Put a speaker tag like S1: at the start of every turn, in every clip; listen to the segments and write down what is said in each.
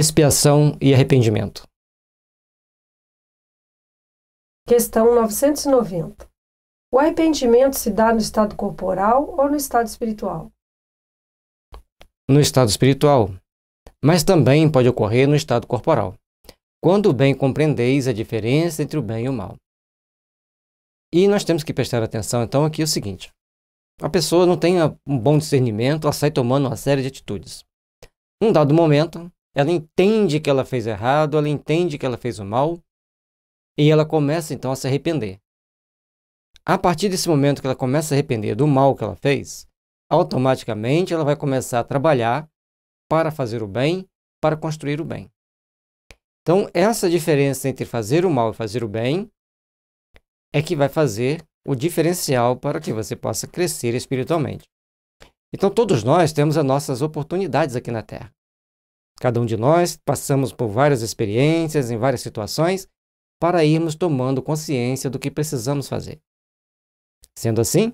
S1: expiação e arrependimento.
S2: Questão 990. O arrependimento se dá no estado corporal ou no estado espiritual?
S3: No estado espiritual, mas também pode ocorrer no estado corporal, quando bem compreendeis a diferença entre o bem e o mal. E nós temos que prestar atenção, então, aqui é o seguinte: a pessoa não tem um bom discernimento, ela sai tomando uma série de atitudes. Num dado momento, ela entende que ela fez errado, ela entende que ela fez o mal e ela começa então a se arrepender. A partir desse momento que ela começa a arrepender do mal que ela fez, automaticamente ela vai começar a trabalhar para fazer o bem, para construir o bem. Então, essa diferença entre fazer o mal e fazer o bem é que vai fazer o diferencial para que você possa crescer espiritualmente. Então, todos nós temos as nossas oportunidades aqui na Terra. Cada um de nós passamos por várias experiências, em várias situações, para irmos tomando consciência do que precisamos fazer. Sendo assim,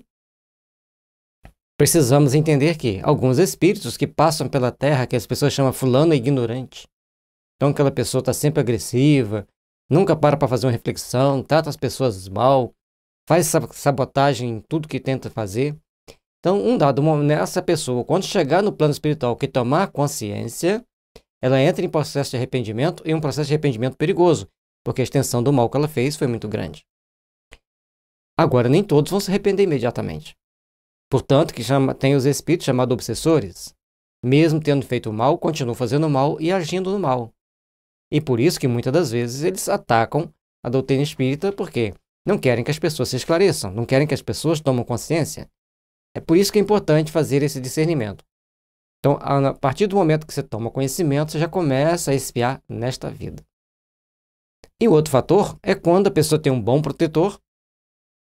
S3: precisamos entender que alguns espíritos que passam pela terra, que as pessoas chamam fulano ignorante, então aquela pessoa está sempre agressiva, nunca para para fazer uma reflexão, trata as pessoas mal, faz sabotagem em tudo que tenta fazer. Então, um dado momento, essa pessoa, quando chegar no plano espiritual que tomar consciência, ela entra em processo de arrependimento e um processo de arrependimento perigoso, porque a extensão do mal que ela fez foi muito grande. Agora, nem todos vão se arrepender imediatamente. Portanto, que chama, tem os espíritos chamados obsessores, mesmo tendo feito mal, continuam fazendo mal e agindo no mal. E por isso que muitas das vezes eles atacam a doutrina espírita, porque não querem que as pessoas se esclareçam, não querem que as pessoas tomem consciência. É por isso que é importante fazer esse discernimento. Então, a partir do momento que você toma conhecimento, você já começa a espiar nesta vida. E o outro fator é quando a pessoa tem um bom protetor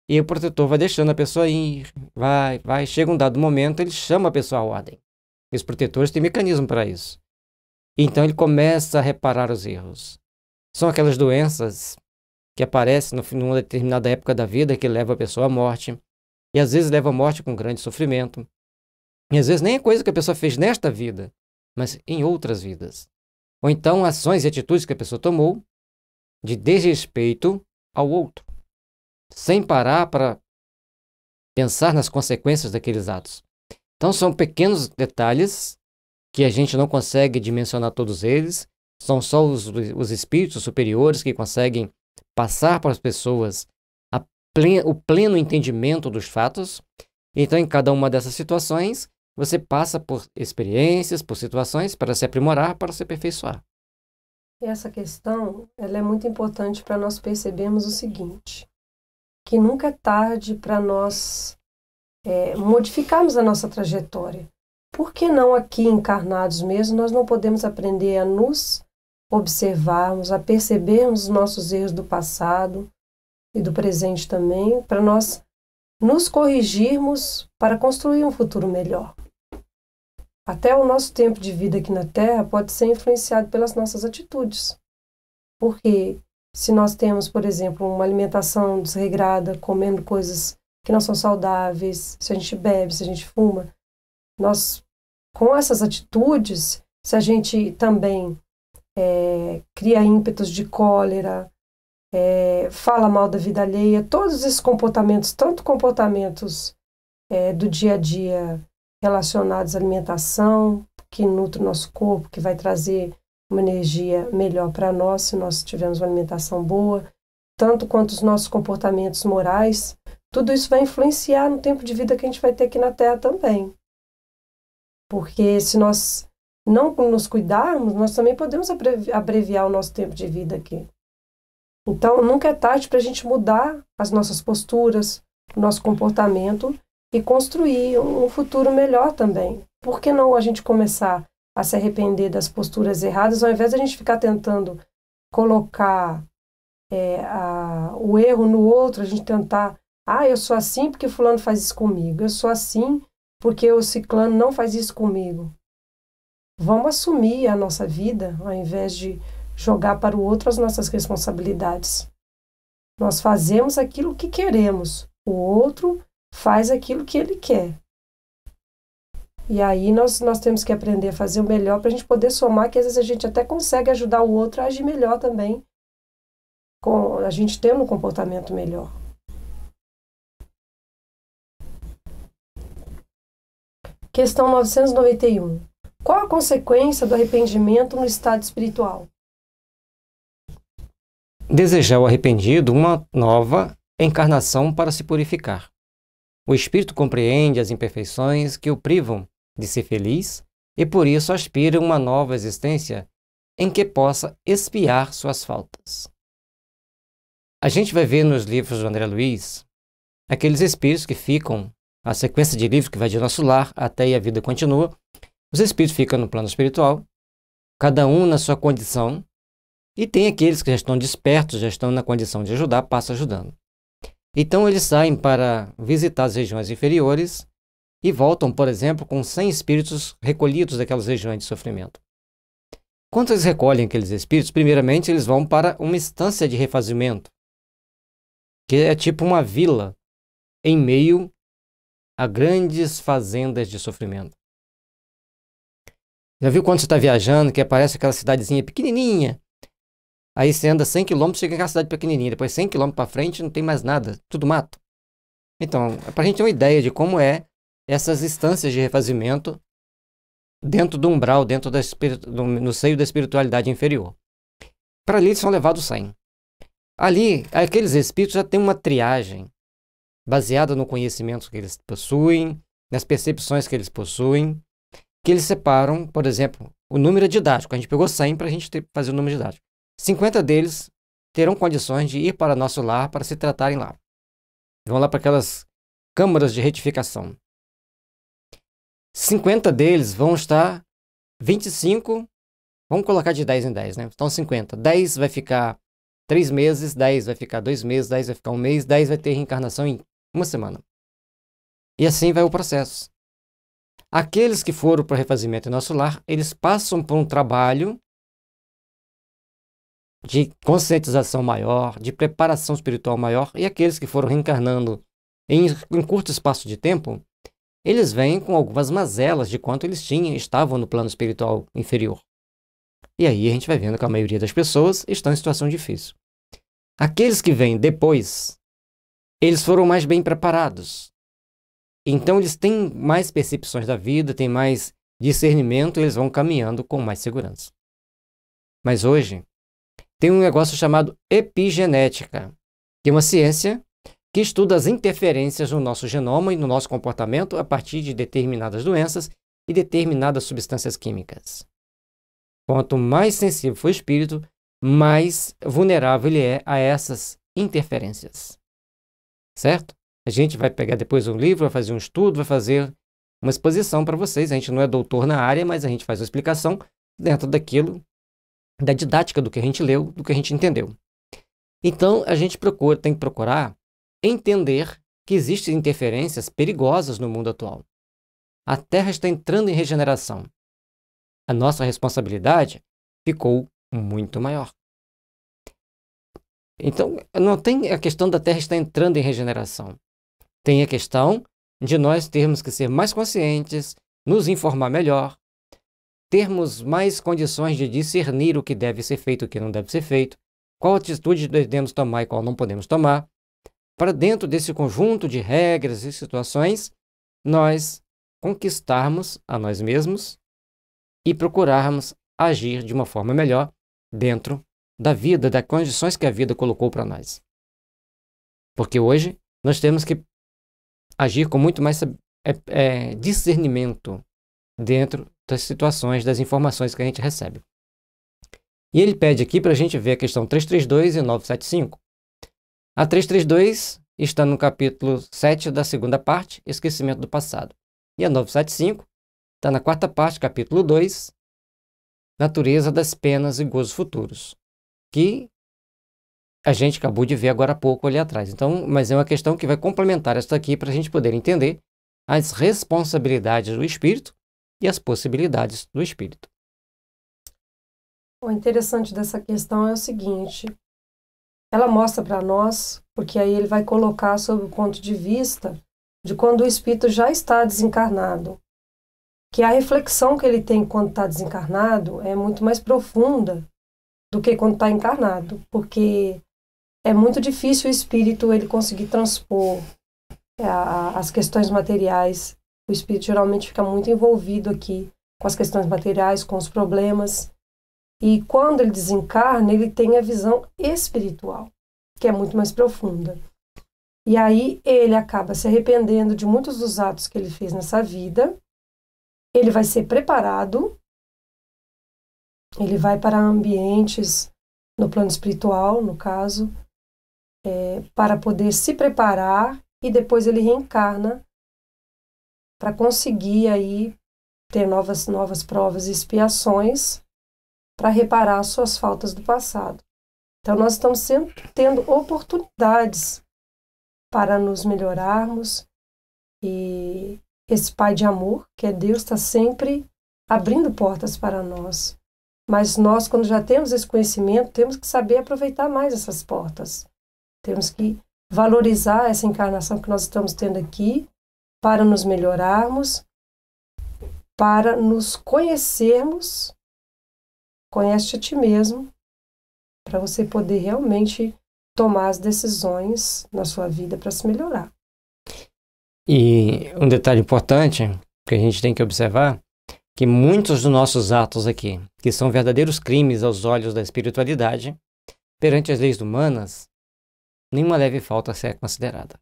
S3: e o protetor vai deixando a pessoa ir, vai, vai. Chega um dado momento, ele chama a pessoa à ordem. Os protetores têm mecanismo para isso. Então ele começa a reparar os erros. São aquelas doenças que aparecem no, numa determinada época da vida que leva a pessoa à morte. E às vezes leva à morte com grande sofrimento. E às vezes nem é coisa que a pessoa fez nesta vida, mas em outras vidas. Ou então ações e atitudes que a pessoa tomou de desrespeito ao outro, sem parar para pensar nas consequências daqueles atos. Então são pequenos detalhes que a gente não consegue dimensionar todos eles, são só os, os espíritos superiores que conseguem passar para as pessoas plen, o pleno entendimento dos fatos. Então, em cada uma dessas situações, você passa por experiências, por situações para se aprimorar, para se aperfeiçoar.
S2: Essa questão ela é muito importante para nós percebermos o seguinte: que nunca é tarde para nós é, modificarmos a nossa trajetória. Por que não aqui encarnados mesmo nós não podemos aprender a nos observarmos, a percebermos os nossos erros do passado e do presente também, para nós nos corrigirmos para construir um futuro melhor? Até o nosso tempo de vida aqui na Terra pode ser influenciado pelas nossas atitudes. Porque se nós temos, por exemplo, uma alimentação desregrada, comendo coisas que não são saudáveis, se a gente bebe, se a gente fuma, nós, com essas atitudes, se a gente também é, cria ímpetos de cólera, é, fala mal da vida alheia, todos esses comportamentos, tanto comportamentos é, do dia a dia relacionados à alimentação, que nutre o nosso corpo, que vai trazer uma energia melhor para nós se nós tivermos uma alimentação boa, tanto quanto os nossos comportamentos morais. Tudo isso vai influenciar no tempo de vida que a gente vai ter aqui na Terra também. Porque se nós não nos cuidarmos, nós também podemos abreviar o nosso tempo de vida aqui. Então, nunca é tarde para a gente mudar as nossas posturas, o nosso comportamento e construir um futuro melhor também. Por que não a gente começar a se arrepender das posturas erradas, ao invés de a gente ficar tentando colocar é, a, o erro no outro, a gente tentar, ah, eu sou assim porque fulano faz isso comigo, eu sou assim porque o ciclano não faz isso comigo. Vamos assumir a nossa vida ao invés de jogar para o outro as nossas responsabilidades. Nós fazemos aquilo que queremos. O outro faz aquilo que ele quer. E aí nós, nós temos que aprender a fazer o melhor para a gente poder somar, que às vezes a gente até consegue ajudar o outro a agir melhor também, com a gente tendo um comportamento melhor. Questão 991. Qual a consequência do arrependimento no estado espiritual?
S3: Desejar o arrependido uma nova encarnação para se purificar. O espírito compreende as imperfeições que o privam de ser feliz e por isso aspira uma nova existência em que possa espiar suas faltas. A gente vai ver nos livros do André Luiz aqueles espíritos que ficam, a sequência de livros que vai de nosso lar até e a vida continua. Os espíritos ficam no plano espiritual, cada um na sua condição, e tem aqueles que já estão despertos, já estão na condição de ajudar, passa ajudando. Então eles saem para visitar as regiões inferiores e voltam, por exemplo, com 100 espíritos recolhidos daquelas regiões de sofrimento. Quando eles recolhem aqueles espíritos, primeiramente eles vão para uma instância de refazimento, que é tipo uma vila em meio a grandes fazendas de sofrimento. Já viu quando você está viajando que aparece aquela cidadezinha pequenininha, Aí você anda 100 km, chega em uma cidade pequenininha. Depois 100 km para frente, não tem mais nada. Tudo mato. Então, para a gente ter uma ideia de como é essas instâncias de refazimento dentro do umbral, dentro da do, no seio da espiritualidade inferior. Para ali são levados 100. Ali, aqueles espíritos já têm uma triagem baseada no conhecimento que eles possuem, nas percepções que eles possuem, que eles separam, por exemplo, o número didático. A gente pegou 100 para a gente ter, fazer o número didático. 50 deles terão condições de ir para nosso lar para se tratarem lá. Vão lá para aquelas câmaras de retificação. 50 deles vão estar 25, vamos colocar de 10 em 10, né? Então 50. 10 vai ficar 3 meses, 10 vai ficar 2 meses, 10 vai ficar 1 um mês, 10 vai ter reencarnação em uma semana. E assim vai o processo. Aqueles que foram para o refazimento em nosso lar, eles passam por um trabalho de conscientização maior, de preparação espiritual maior, e aqueles que foram reencarnando em, em curto espaço de tempo, eles vêm com algumas mazelas de quanto eles tinham, estavam no plano espiritual inferior. E aí a gente vai vendo que a maioria das pessoas estão em situação difícil. Aqueles que vêm depois, eles foram mais bem preparados. Então eles têm mais percepções da vida, têm mais discernimento, eles vão caminhando com mais segurança. Mas hoje, tem um negócio chamado epigenética, que é uma ciência que estuda as interferências no nosso genoma e no nosso comportamento a partir de determinadas doenças e determinadas substâncias químicas. Quanto mais sensível for o espírito, mais vulnerável ele é a essas interferências. Certo? A gente vai pegar depois um livro, vai fazer um estudo, vai fazer uma exposição para vocês. A gente não é doutor na área, mas a gente faz uma explicação dentro daquilo da didática do que a gente leu, do que a gente entendeu. Então, a gente procura, tem que procurar entender que existem interferências perigosas no mundo atual. A Terra está entrando em regeneração. A nossa responsabilidade ficou muito maior. Então, não tem a questão da Terra estar entrando em regeneração. Tem a questão de nós termos que ser mais conscientes, nos informar melhor, termos mais condições de discernir o que deve ser feito, e o que não deve ser feito, qual atitude devemos tomar e qual não podemos tomar, para dentro desse conjunto de regras e situações, nós conquistarmos a nós mesmos e procurarmos agir de uma forma melhor dentro da vida, das condições que a vida colocou para nós. Porque hoje nós temos que agir com muito mais é, é, discernimento dentro das situações, das informações que a gente recebe. E ele pede aqui para a gente ver a questão 332 e 975. A 332 está no capítulo 7 da segunda parte, Esquecimento do Passado. E a 975 está na quarta parte, capítulo 2, Natureza das Penas e Gozos Futuros, que a gente acabou de ver agora há pouco ali atrás. Então, mas é uma questão que vai complementar esta aqui para a gente poder entender as responsabilidades do espírito e as possibilidades do espírito.
S2: O interessante dessa questão é o seguinte: ela mostra para nós, porque aí ele vai colocar sob o ponto de vista de quando o espírito já está desencarnado, que a reflexão que ele tem quando está desencarnado é muito mais profunda do que quando está encarnado, porque é muito difícil o espírito ele conseguir transpor é, as questões materiais o espírito geralmente fica muito envolvido aqui com as questões materiais, com os problemas. E quando ele desencarna, ele tem a visão espiritual, que é muito mais profunda. E aí ele acaba se arrependendo de muitos dos atos que ele fez nessa vida. Ele vai ser preparado, ele vai para ambientes no plano espiritual, no caso, é, para poder se preparar e depois ele reencarna para conseguir aí ter novas, novas provas e expiações para reparar as suas faltas do passado. Então, nós estamos sempre tendo oportunidades para nos melhorarmos e esse Pai de amor, que é Deus, está sempre abrindo portas para nós. Mas nós, quando já temos esse conhecimento, temos que saber aproveitar mais essas portas. Temos que valorizar essa encarnação que nós estamos tendo aqui para nos melhorarmos, para nos conhecermos. Conhece a ti mesmo, para você poder realmente tomar as decisões na sua vida para se melhorar.
S3: E um detalhe importante que a gente tem que observar que muitos dos nossos atos aqui, que são verdadeiros crimes aos olhos da espiritualidade, perante as leis humanas, nenhuma leve falta será considerada.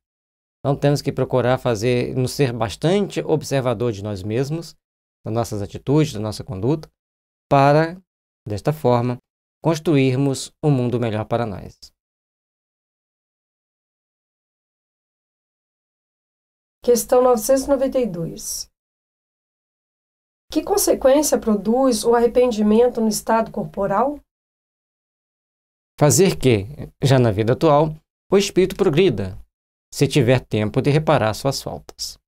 S3: Então temos que procurar fazer, nos ser bastante observador de nós mesmos, das nossas atitudes, da nossa conduta, para, desta forma, construirmos um mundo melhor para nós.
S4: Questão 992.
S2: Que consequência produz o arrependimento no estado corporal?
S3: Fazer que, já na vida atual, o espírito progrida, se tiver tempo de reparar suas faltas.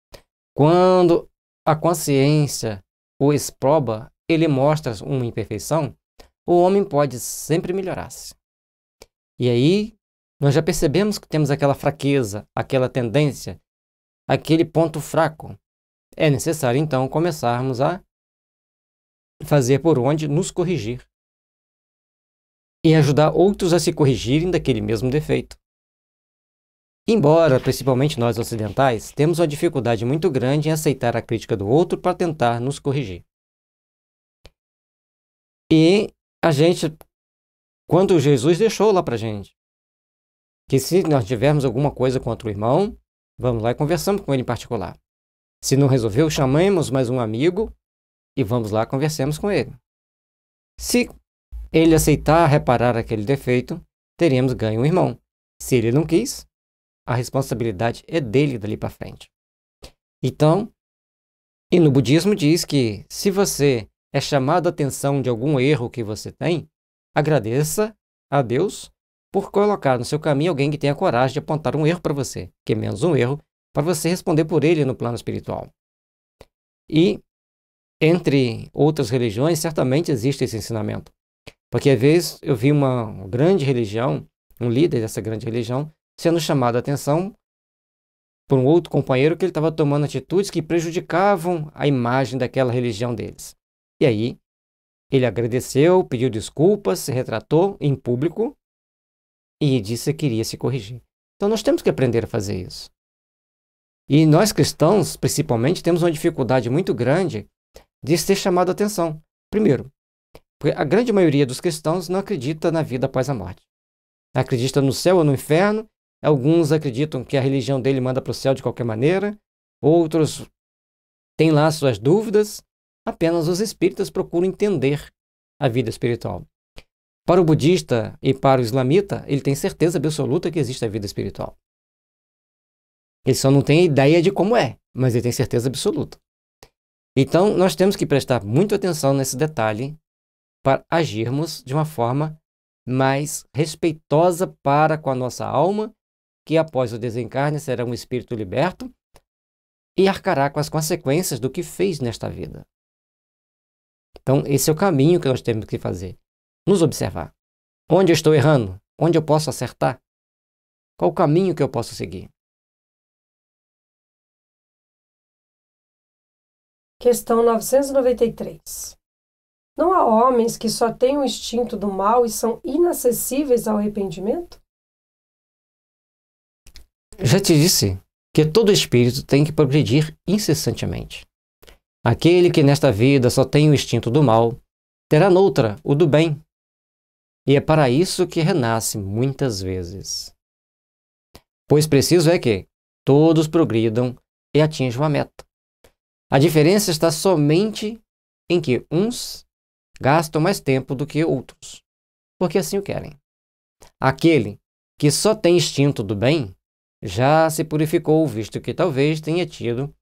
S3: Quando a consciência o exproba, ele mostra uma imperfeição, o homem pode sempre melhorar-se. E aí, nós já percebemos que temos aquela fraqueza, aquela tendência, aquele ponto fraco. É necessário, então, começarmos a fazer por onde nos corrigir e ajudar outros a se corrigirem daquele mesmo defeito. Embora, principalmente nós ocidentais, temos uma dificuldade muito grande em aceitar a crítica do outro para tentar nos corrigir. E a gente, quando Jesus deixou lá para gente, que se nós tivermos alguma coisa contra o irmão, vamos lá e conversamos com ele em particular. Se não resolveu, chamemos mais um amigo e vamos lá conversemos com ele. Se ele aceitar reparar aquele defeito, teremos ganho um irmão. Se ele não quis, a responsabilidade é dele dali para frente. Então, e no budismo diz que se você é chamado a atenção de algum erro que você tem, agradeça a Deus por colocar no seu caminho alguém que tenha coragem de apontar um erro para você, que é menos um erro, para você responder por ele no plano espiritual. E entre outras religiões, certamente existe esse ensinamento. Porque às vezes eu vi uma grande religião, um líder dessa grande religião, sendo chamado a atenção por um outro companheiro que ele estava tomando atitudes que prejudicavam a imagem daquela religião deles. E aí, ele agradeceu, pediu desculpas, se retratou em público e disse que iria se corrigir. Então nós temos que aprender a fazer isso. E nós cristãos, principalmente, temos uma dificuldade muito grande de ser chamado a atenção. Primeiro, porque a grande maioria dos cristãos não acredita na vida após a morte. Acredita no céu ou no inferno Alguns acreditam que a religião dele manda para o céu de qualquer maneira, outros têm lá suas dúvidas. Apenas os espíritas procuram entender a vida espiritual. Para o budista e para o islamita, ele tem certeza absoluta que existe a vida espiritual. Ele só não tem ideia de como é, mas ele tem certeza absoluta. Então, nós temos que prestar muita atenção nesse detalhe para agirmos de uma forma mais respeitosa para com a nossa alma que após o desencarne será um espírito liberto e arcará com as consequências do que fez nesta vida. Então, esse é o caminho que nós temos que fazer. Nos observar. Onde eu estou errando? Onde eu posso acertar?
S1: Qual o caminho que eu posso seguir?
S2: Questão 993. Não há homens que só têm o instinto do mal e são inacessíveis ao arrependimento?
S3: Já te disse que todo espírito tem que progredir incessantemente. Aquele que nesta vida só tem o instinto do mal, terá noutra o do bem. E é para isso que renasce muitas vezes. Pois preciso é que todos progridam e atinjam a meta. A diferença está somente em que uns gastam mais tempo do que outros, porque assim o querem. Aquele que só tem instinto do bem já se purificou, visto que talvez tenha tido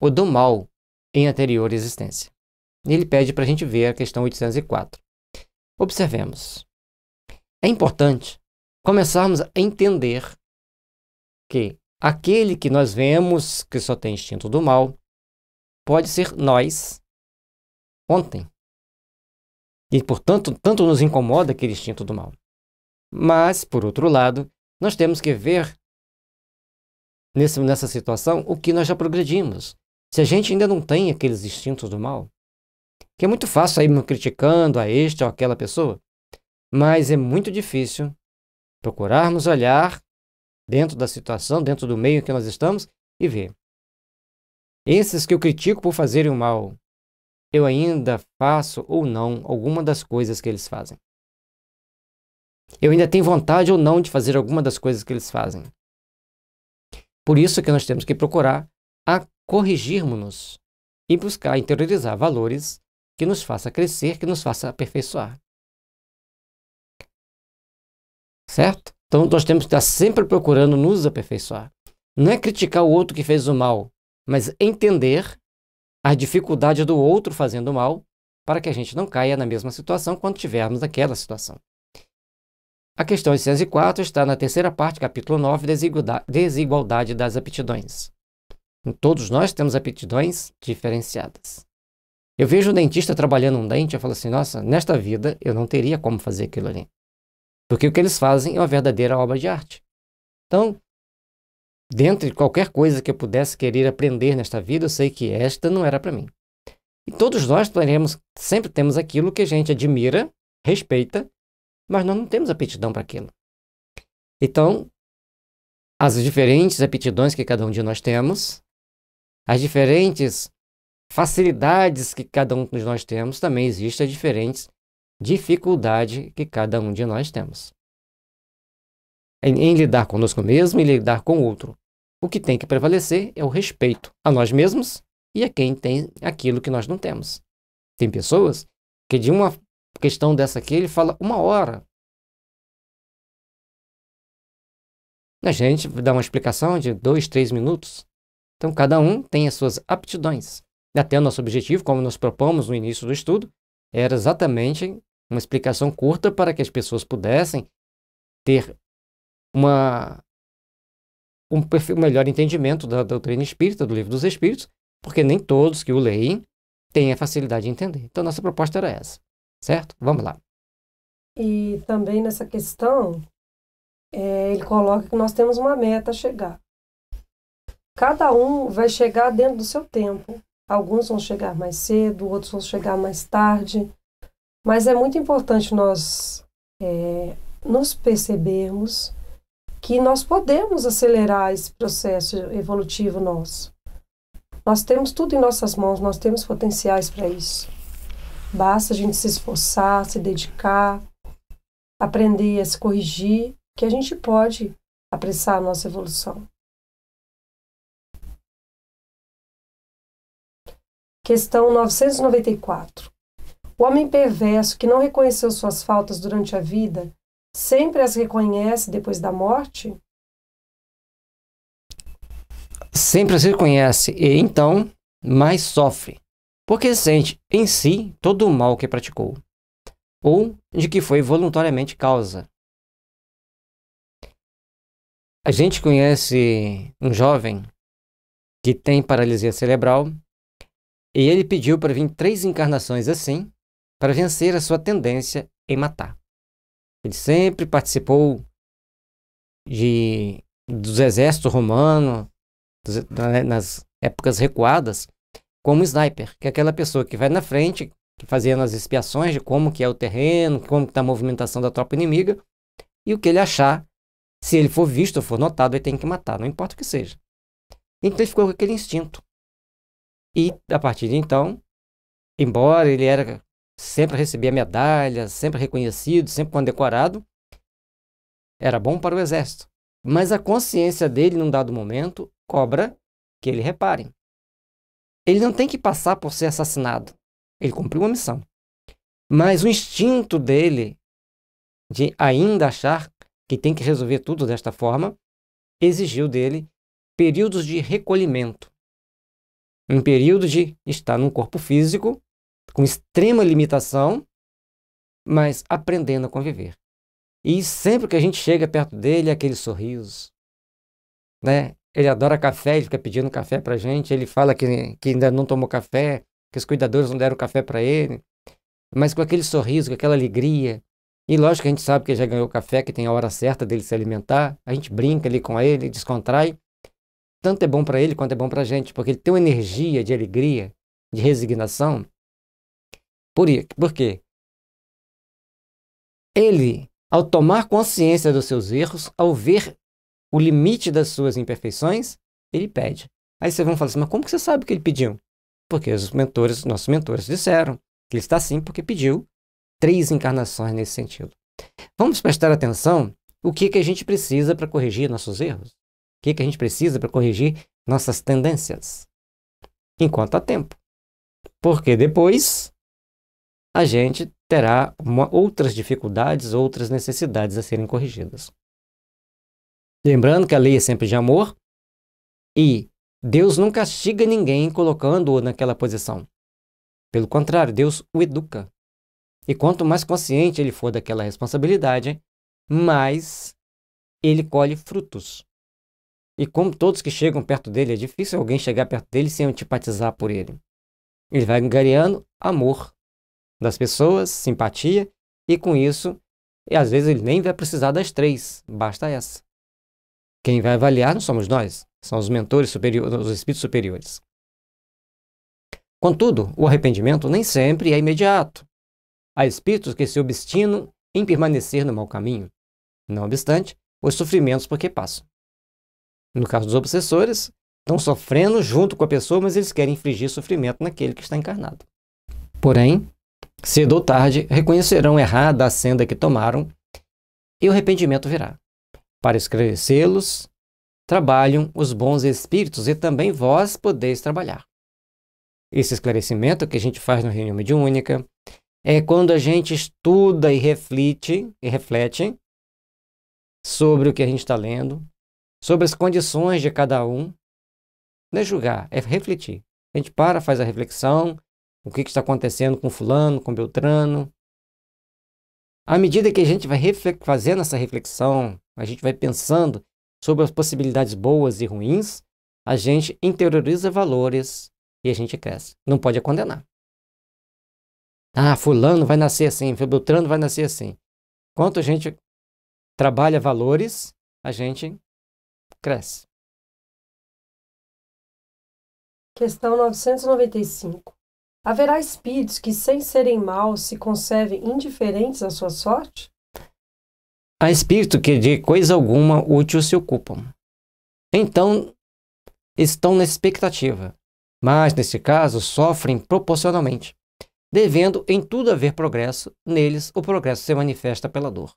S3: o do mal em anterior existência. Ele pede para a gente ver a questão 804. Observemos. É importante começarmos a entender que aquele que nós vemos que só tem instinto do mal
S1: pode ser nós ontem. E, portanto,
S3: tanto nos incomoda aquele instinto do mal. Mas, por outro lado, nós temos que ver nesse, nessa situação o que nós já progredimos. Se a gente ainda não tem aqueles instintos do mal, que é muito fácil aí me criticando a este ou aquela pessoa, mas é muito difícil procurarmos olhar dentro da situação, dentro do meio que nós estamos e ver. Esses que eu critico por fazerem o mal, eu ainda faço ou não alguma das coisas que eles fazem. Eu ainda tenho vontade ou não de fazer alguma das coisas que eles fazem. Por isso que nós temos que procurar a corrigirmos-nos e buscar interiorizar valores que nos faça crescer, que nos faça aperfeiçoar. Certo? Então nós temos que estar sempre procurando nos aperfeiçoar. Não é criticar o outro que fez o mal, mas entender a dificuldade do outro fazendo o mal para que a gente não caia na mesma situação quando tivermos aquela situação. A questão 804 está na terceira parte, capítulo 9, Desigualdade das aptidões. Todos nós temos aptidões diferenciadas. Eu vejo o dentista trabalhando um dente, e falo assim, nossa, nesta vida eu não teria como fazer aquilo ali. Porque o que eles fazem é uma verdadeira obra de arte. Então, dentro de qualquer coisa que eu pudesse querer aprender nesta vida, eu sei que esta não era para mim. E todos nós teremos, sempre temos aquilo que a gente admira, respeita mas nós não temos aptidão para aquilo. Então, as diferentes aptidões que cada um de nós temos, as diferentes facilidades que cada um de nós temos, também existe as diferentes dificuldade que cada um de nós temos. Em, em lidar conosco mesmo e lidar com o outro. O que tem que prevalecer é o respeito a nós mesmos e a quem tem aquilo que nós não temos. Tem pessoas que de uma questão
S1: dessa aqui, ele fala uma hora.
S3: A gente dá uma explicação de dois, três minutos. Então, cada um tem as suas aptidões. Até o nosso objetivo, como nós propomos no início do estudo, era exatamente uma explicação curta para que as pessoas pudessem ter uma, um perfil, melhor entendimento da, da doutrina espírita, do livro dos Espíritos, porque nem todos que o leem têm a facilidade de entender. Então, nossa proposta era essa. Certo? Vamos lá.
S2: E também nessa questão, é, ele coloca que nós temos uma meta a chegar. Cada um vai chegar dentro do seu tempo. Alguns vão chegar mais cedo, outros vão chegar mais tarde. Mas é muito importante nós é, nos percebermos que nós podemos acelerar esse processo evolutivo nosso. Nós temos tudo em nossas mãos, nós temos potenciais para isso. Basta a gente se esforçar, se dedicar, aprender a se corrigir, que a gente pode
S4: apressar a nossa evolução.
S2: Questão 994. O homem perverso que não reconheceu suas faltas durante a vida sempre as reconhece depois da morte?
S3: Sempre as reconhece e então mais sofre porque sente em si todo o mal que praticou, ou de que foi voluntariamente causa. A gente conhece um jovem que tem paralisia cerebral e ele pediu para vir três encarnações assim para vencer a sua tendência em matar. Ele sempre participou de, dos exércitos romanos, né, nas épocas recuadas, como sniper, que é aquela pessoa que vai na frente, fazendo as espiações de como que é o terreno, como está a movimentação da tropa inimiga, e o que ele achar, se ele for visto ou for notado, ele tem que matar, não importa o que seja. Então ele ficou com aquele instinto. E a partir de então, embora ele era sempre recebia medalha, sempre reconhecido, sempre condecorado, era bom para o exército. Mas a consciência dele, num dado momento, cobra que ele repare. Ele não tem que passar por ser assassinado. Ele cumpriu uma missão. Mas o instinto dele de ainda achar que tem que resolver tudo desta forma exigiu dele períodos de recolhimento. Um período de estar num corpo físico com extrema limitação, mas aprendendo a conviver. E sempre que a gente chega perto dele, aquele sorriso, né? Ele adora café, ele fica pedindo café pra gente. Ele fala que, que ainda não tomou café, que os cuidadores não deram café para ele. Mas com aquele sorriso, com aquela alegria. E lógico que a gente sabe que ele já ganhou café, que tem a hora certa dele se alimentar. A gente brinca ali com ele, descontrai. Tanto é bom para ele quanto é bom pra gente, porque ele tem uma energia de alegria, de resignação. Por, por quê? Ele, ao tomar consciência dos seus erros, ao ver o limite das suas imperfeições, ele pede. Aí vocês vão falar assim, mas como que você sabe que ele pediu? Porque os mentores, nossos mentores disseram que ele está assim porque pediu três encarnações nesse sentido. Vamos prestar atenção o que, que a gente precisa para corrigir nossos erros. O que, que a gente precisa para corrigir nossas tendências. Enquanto há tempo. Porque depois a gente terá uma, outras dificuldades, outras necessidades a serem corrigidas. Lembrando que a lei é sempre de amor e Deus não castiga ninguém colocando-o naquela posição. Pelo contrário, Deus o educa. E quanto mais consciente ele for daquela responsabilidade, mais ele colhe frutos. E como todos que chegam perto dele, é difícil alguém chegar perto dele sem antipatizar por ele. Ele vai angariando amor das pessoas, simpatia, e com isso, e às vezes ele nem vai precisar das três, basta essa. Quem vai avaliar não somos nós, são os mentores superiores, os espíritos superiores. Contudo, o arrependimento nem sempre é imediato. Há espíritos que se obstinam em permanecer no mau caminho, não obstante os sofrimentos por que passam. No caso dos obsessores, estão sofrendo junto com a pessoa, mas eles querem infligir sofrimento naquele que está encarnado. Porém, cedo ou tarde, reconhecerão errada a senda que tomaram e o arrependimento virá. Para esclarecê-los, trabalham os bons espíritos e também vós podeis trabalhar. Esse esclarecimento que a gente faz na reunião mediúnica é quando a gente estuda e reflete, e reflete sobre o que a gente está lendo, sobre as condições de cada um. Não é julgar, é refletir. A gente para, faz a reflexão, o que, que está acontecendo com fulano, com Beltrano. À medida que a gente vai fazendo essa reflexão, a gente vai pensando sobre as possibilidades boas e ruins, a gente interioriza valores e a gente cresce. Não pode condenar. Ah, fulano vai nascer assim, Beltrano vai nascer assim. Enquanto a gente trabalha valores, a gente
S1: cresce.
S4: Questão
S2: 995. Haverá espíritos que, sem serem maus, se conservem indiferentes à sua sorte?
S3: Há espíritos que de coisa alguma útil se ocupam. Então, estão na expectativa, mas nesse caso sofrem proporcionalmente, devendo em tudo haver progresso, neles o progresso se manifesta pela dor.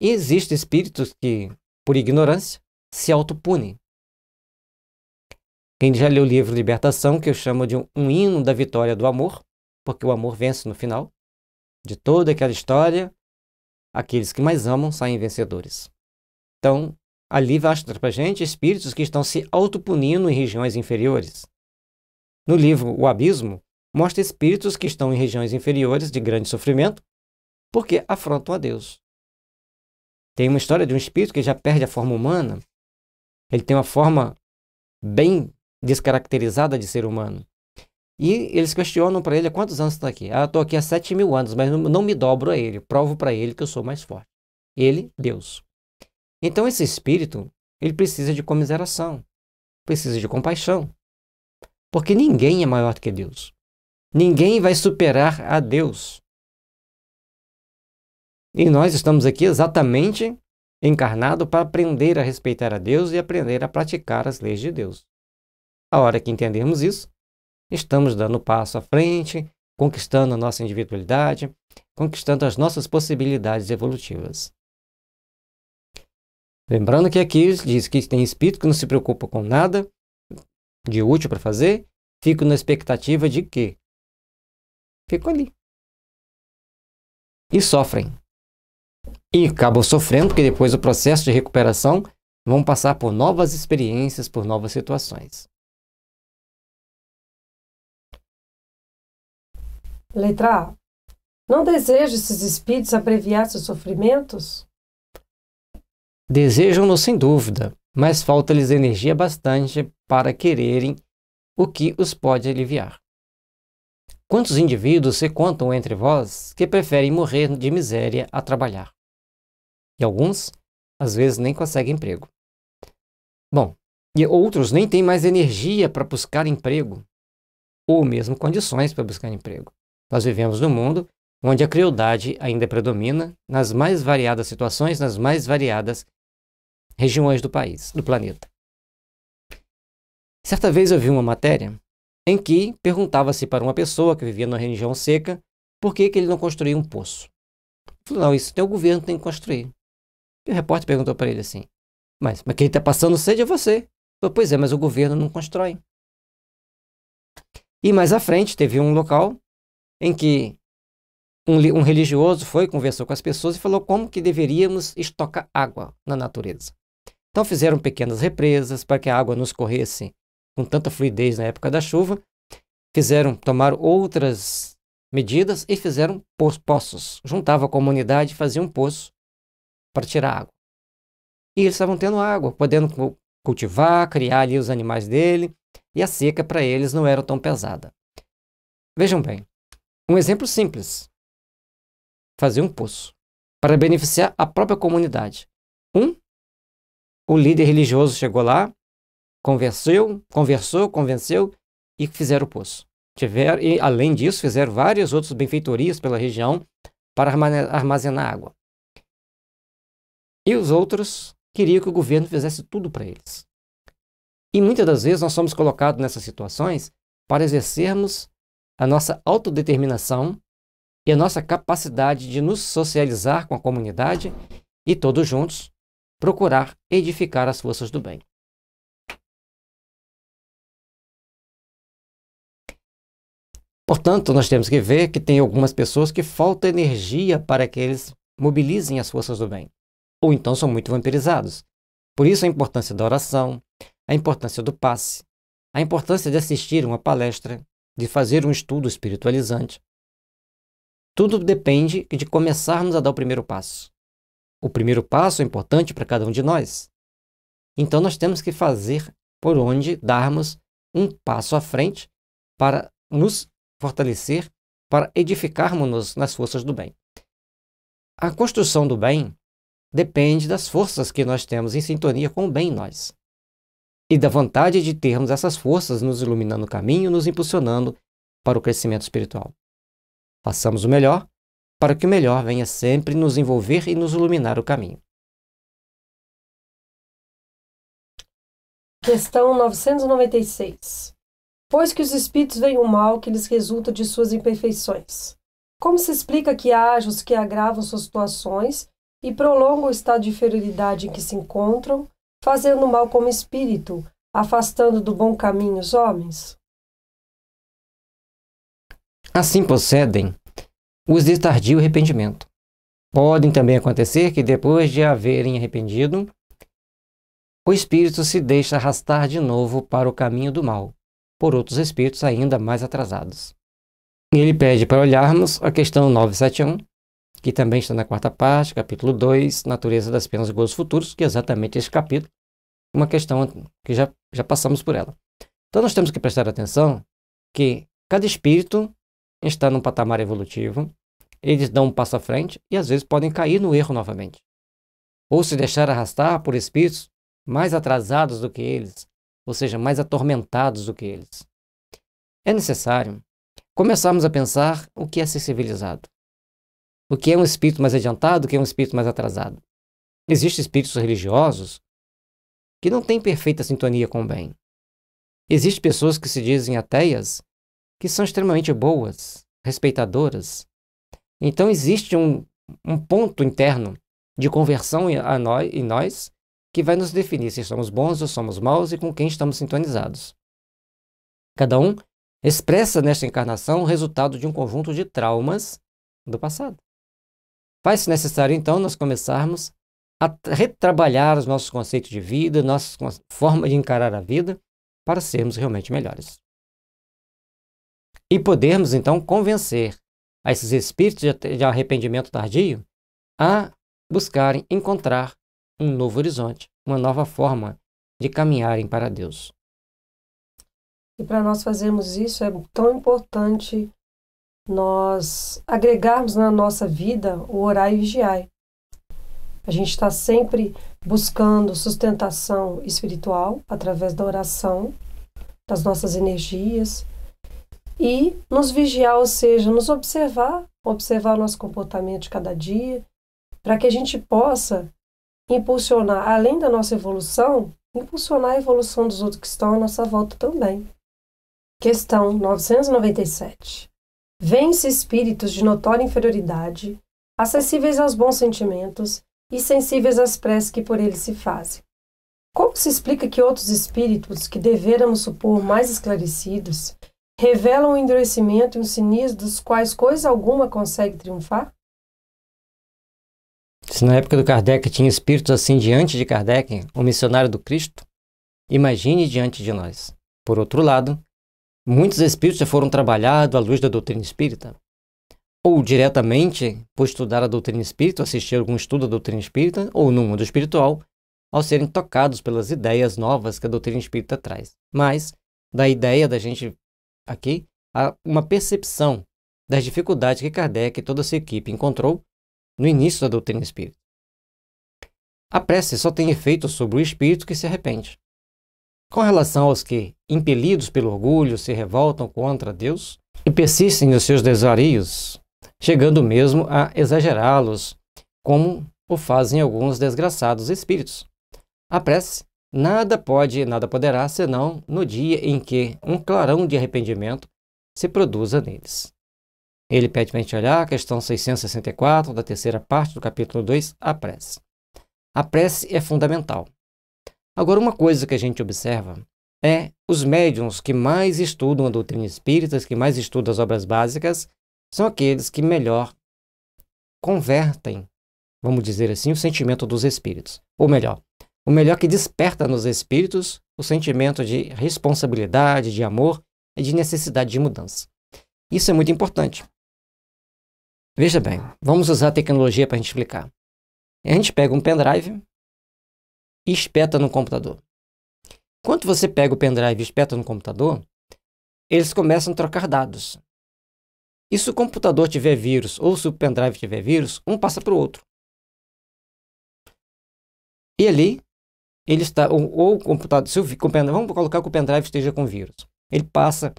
S3: E existem espíritos que, por ignorância, se autopunem. Quem já leu o livro Libertação, que eu chamo de um, um hino da vitória do amor, porque o amor vence no final, de toda aquela história, Aqueles que mais amam saem vencedores. Então, ali mostra para gente espíritos que estão se autopunindo em regiões inferiores. No livro O Abismo, mostra espíritos que estão em regiões inferiores de grande sofrimento porque afrontam a Deus. Tem uma história de um espírito que já perde a forma humana. Ele tem uma forma bem descaracterizada de ser humano. E eles questionam para ele quantos anos está aqui. Ah, estou aqui há 7 mil anos, mas não me dobro a ele, provo para ele que eu sou mais forte. Ele, Deus. Então esse espírito, ele precisa de comiseração, precisa de compaixão. Porque ninguém é maior do que Deus. Ninguém vai superar a Deus. E nós estamos aqui exatamente encarnado para aprender a respeitar a Deus e aprender a praticar as leis de Deus. A hora que entendermos isso, estamos dando passo à frente, conquistando a nossa individualidade, conquistando as nossas possibilidades evolutivas. Lembrando que aqui diz que tem espírito que não se preocupa com nada de útil para fazer,
S1: fico na expectativa de que fico ali.
S3: E sofrem. E acabam sofrendo, porque depois do processo de recuperação vão passar por novas experiências, por novas situações.
S4: Letra A. Não desejam esses
S2: espíritos abreviar seus sofrimentos?
S3: Desejam-no sem dúvida, mas falta-lhes energia bastante para quererem o que os pode aliviar. Quantos indivíduos se contam entre vós que preferem morrer de miséria a trabalhar? E alguns, às vezes, nem conseguem emprego. Bom, e outros nem têm mais energia para buscar emprego, ou mesmo condições para buscar emprego. Nós vivemos num mundo onde a crueldade ainda predomina nas mais variadas situações, nas mais variadas regiões do país, do planeta. Certa vez eu vi uma matéria em que perguntava-se para uma pessoa que vivia numa região seca por que, que ele não construía um poço. Eu falei, não, isso tem o governo tem que construir. E o repórter perguntou para ele assim, mas, mas quem está passando sede é você. Eu falei, pois é, mas o governo não constrói. E mais à frente teve um local em que um, um religioso foi, conversou com as pessoas e falou como que deveríamos estocar água na natureza. Então fizeram pequenas represas para que a água nos corresse com tanta fluidez na época da chuva, fizeram tomar outras medidas e fizeram poços. Juntava a comunidade e fazia um poço para tirar água. E eles estavam tendo água, podendo cultivar, criar ali os animais dele, e a seca para eles não era tão pesada. Vejam bem, um exemplo simples: fazer um poço para beneficiar a própria comunidade. Um, o líder religioso chegou lá, conversou, conversou, convenceu e fizeram o poço. tiver e além disso, fizeram várias outras benfeitorias pela região para armazenar água. E os outros queriam que o governo fizesse tudo para eles. E muitas das vezes nós somos colocados nessas situações para exercermos a nossa autodeterminação e a nossa capacidade de nos socializar com a comunidade e todos juntos procurar edificar
S1: as forças do bem.
S3: Portanto, nós temos que ver que tem algumas pessoas que falta energia para que eles mobilizem as forças do bem, ou então são muito vampirizados. Por isso a importância da oração, a importância do passe, a importância de assistir uma palestra, de fazer um estudo espiritualizante. Tudo depende de começarmos a dar o primeiro passo. O primeiro passo é importante para cada um de nós. Então nós temos que fazer por onde darmos um passo à frente para nos fortalecer, para edificarmos-nos nas forças do bem. A construção do bem depende das forças que nós temos em sintonia com o bem em nós e da vontade de termos essas forças nos iluminando o caminho, nos impulsionando para o crescimento espiritual. Façamos o melhor para que o melhor venha sempre nos envolver e nos iluminar o caminho.
S2: Questão 996. Pois que os espíritos veem o mal que lhes resulta de suas imperfeições. Como se explica que haja os que agravam suas situações e prolongam o estado de inferioridade em que se encontram, fazendo mal como espírito, afastando do bom caminho os homens?
S3: Assim procedem os de tardio arrependimento. Podem também acontecer que, depois de haverem arrependido, o espírito se deixa arrastar de novo para o caminho do mal, por outros espíritos ainda mais atrasados. Ele pede para olharmos a questão 971 que também está na quarta parte, capítulo 2, Natureza das Penas e Gozos Futuros, que é exatamente esse capítulo, uma questão que já, já passamos por ela. Então nós temos que prestar atenção que cada espírito está num patamar evolutivo, eles dão um passo à frente e às vezes podem cair no erro novamente. Ou se deixar arrastar por espíritos mais atrasados do que eles, ou seja, mais atormentados do que eles. É necessário começarmos a pensar o que é ser civilizado. O que é um espírito mais adiantado, o que é um espírito mais atrasado? Existem espíritos religiosos que não têm perfeita sintonia com o bem. Existem pessoas que se dizem ateias que são extremamente boas, respeitadoras. Então existe um, um ponto interno de conversão em, a nós, em nós que vai nos definir se somos bons ou somos maus e com quem estamos sintonizados. Cada um expressa nesta encarnação o resultado de um conjunto de traumas do passado. Faz-se necessário, então, nós começarmos a retrabalhar os nossos conceitos de vida, nossa forma de encarar a vida, para sermos realmente melhores. E podermos, então, convencer a esses espíritos de arrependimento tardio a buscarem encontrar um novo horizonte, uma nova forma de caminharem para Deus.
S2: E para nós fazermos isso é tão importante nós agregarmos na nossa vida o orar e vigiar. A gente está sempre buscando sustentação espiritual através da oração, das nossas energias, e nos vigiar, ou seja, nos observar, observar o nosso comportamento de cada dia, para que a gente possa impulsionar, além da nossa evolução, impulsionar a evolução dos outros que estão à nossa volta também. Questão 997. Vence espíritos de notória inferioridade, acessíveis aos bons sentimentos e sensíveis às preces que por eles se fazem. Como se explica que outros espíritos, que deveramos supor mais esclarecidos, revelam um endurecimento e um cinismo dos quais coisa alguma consegue triunfar?
S3: Se na época do Kardec tinha espíritos assim diante de Kardec, o missionário do Cristo, imagine diante de nós. Por outro lado, Muitos espíritos já foram trabalhados à luz da doutrina espírita, ou diretamente por estudar a doutrina espírita, assistir algum estudo da doutrina espírita, ou no mundo espiritual, ao serem tocados pelas ideias novas que a doutrina espírita traz. Mas, da ideia da gente aqui, há uma percepção das dificuldades que Kardec e toda a sua equipe encontrou no início da doutrina espírita. A prece só tem efeito sobre o espírito que se arrepende. Com relação aos que impelidos pelo orgulho, se revoltam contra Deus e persistem nos seus desvarios, chegando mesmo a exagerá-los, como o fazem alguns desgraçados espíritos. A prece nada pode e nada poderá senão no dia em que um clarão de arrependimento se produza neles. Ele pede para a gente olhar a questão 664 da terceira parte do capítulo 2, a prece. A prece é fundamental. Agora, uma coisa que a gente observa é os médiums que mais estudam a doutrina espírita, que mais estudam as obras básicas, são aqueles que melhor convertem, vamos dizer assim, o sentimento dos espíritos. Ou melhor, o melhor que desperta nos espíritos o sentimento de responsabilidade, de amor e de necessidade de mudança. Isso é muito importante. Veja bem, vamos usar a tecnologia para a gente explicar. A gente pega um pendrive e espeta no computador. Quando você pega o pendrive e espeta no computador, eles começam a trocar dados. E se o computador tiver vírus ou se o pendrive tiver vírus,
S1: um passa para o outro. E ali, ele está,
S3: ou, ou o computador, se o, vamos colocar que o pendrive esteja com vírus. Ele passa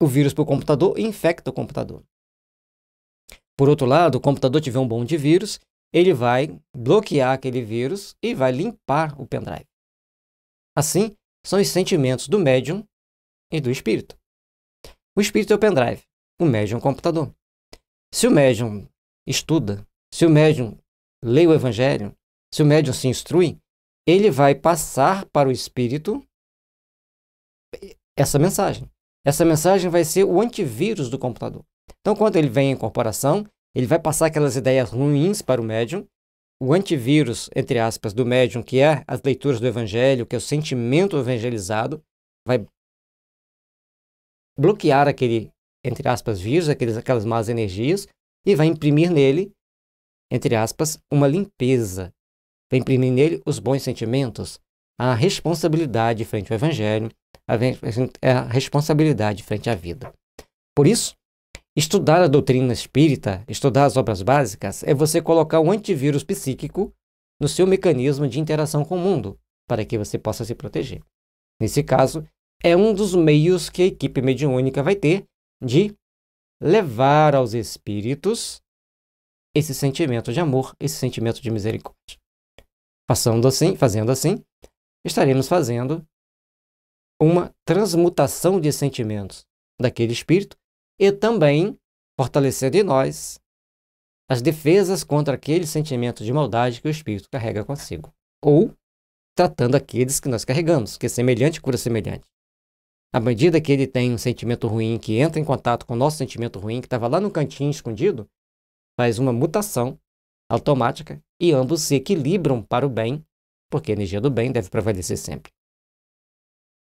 S3: o vírus para o computador e infecta o computador. Por outro lado, o computador tiver um bom de vírus, ele vai bloquear aquele vírus e vai limpar o pendrive. Assim, são os sentimentos do médium e do espírito. O espírito é o pendrive, o médium é o computador. Se o médium estuda, se o médium lê o evangelho, se o médium se instrui, ele vai passar para o espírito essa mensagem. Essa mensagem vai ser o antivírus do computador. Então, quando ele vem em incorporação, ele vai passar aquelas ideias ruins para o médium o antivírus, entre aspas, do médium, que é as leituras do evangelho, que é o sentimento evangelizado, vai bloquear aquele, entre aspas, vírus, aqueles, aquelas más energias, e vai imprimir nele, entre aspas, uma limpeza. Vai imprimir nele os bons sentimentos, a responsabilidade frente ao evangelho, a responsabilidade frente à vida. Por isso, Estudar a doutrina espírita, estudar as obras básicas, é você colocar um antivírus psíquico no seu mecanismo de interação com o mundo, para que você possa se proteger. Nesse caso, é um dos meios que a equipe mediúnica vai ter de levar aos espíritos esse sentimento de amor, esse sentimento de misericórdia. Passando assim, fazendo assim, estaremos fazendo uma transmutação de sentimentos daquele espírito e também fortalecer em nós as defesas contra aquele sentimento de maldade que o espírito carrega consigo, ou tratando aqueles que nós carregamos, que é semelhante cura semelhante. À medida que ele tem um sentimento ruim, que entra em contato com o nosso sentimento ruim, que estava lá no cantinho escondido, faz uma mutação automática e ambos se equilibram para o bem, porque a energia do bem deve prevalecer
S2: sempre.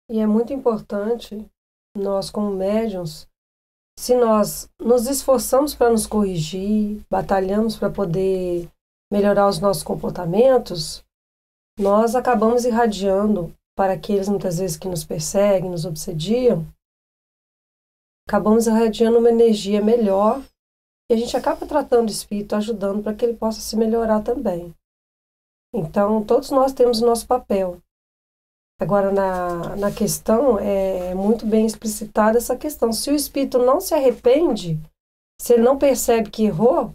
S2: E é muito importante nós, como médiums, se nós nos esforçamos para nos corrigir, batalhamos para poder melhorar os nossos comportamentos, nós acabamos irradiando para aqueles muitas vezes que nos perseguem, nos obsediam, acabamos irradiando uma energia melhor e a gente acaba tratando o espírito, ajudando para que ele possa se melhorar também. Então, todos nós temos o nosso papel. Agora, na, na questão, é muito bem explicitada essa questão. Se o espírito não se arrepende, se ele não percebe que errou,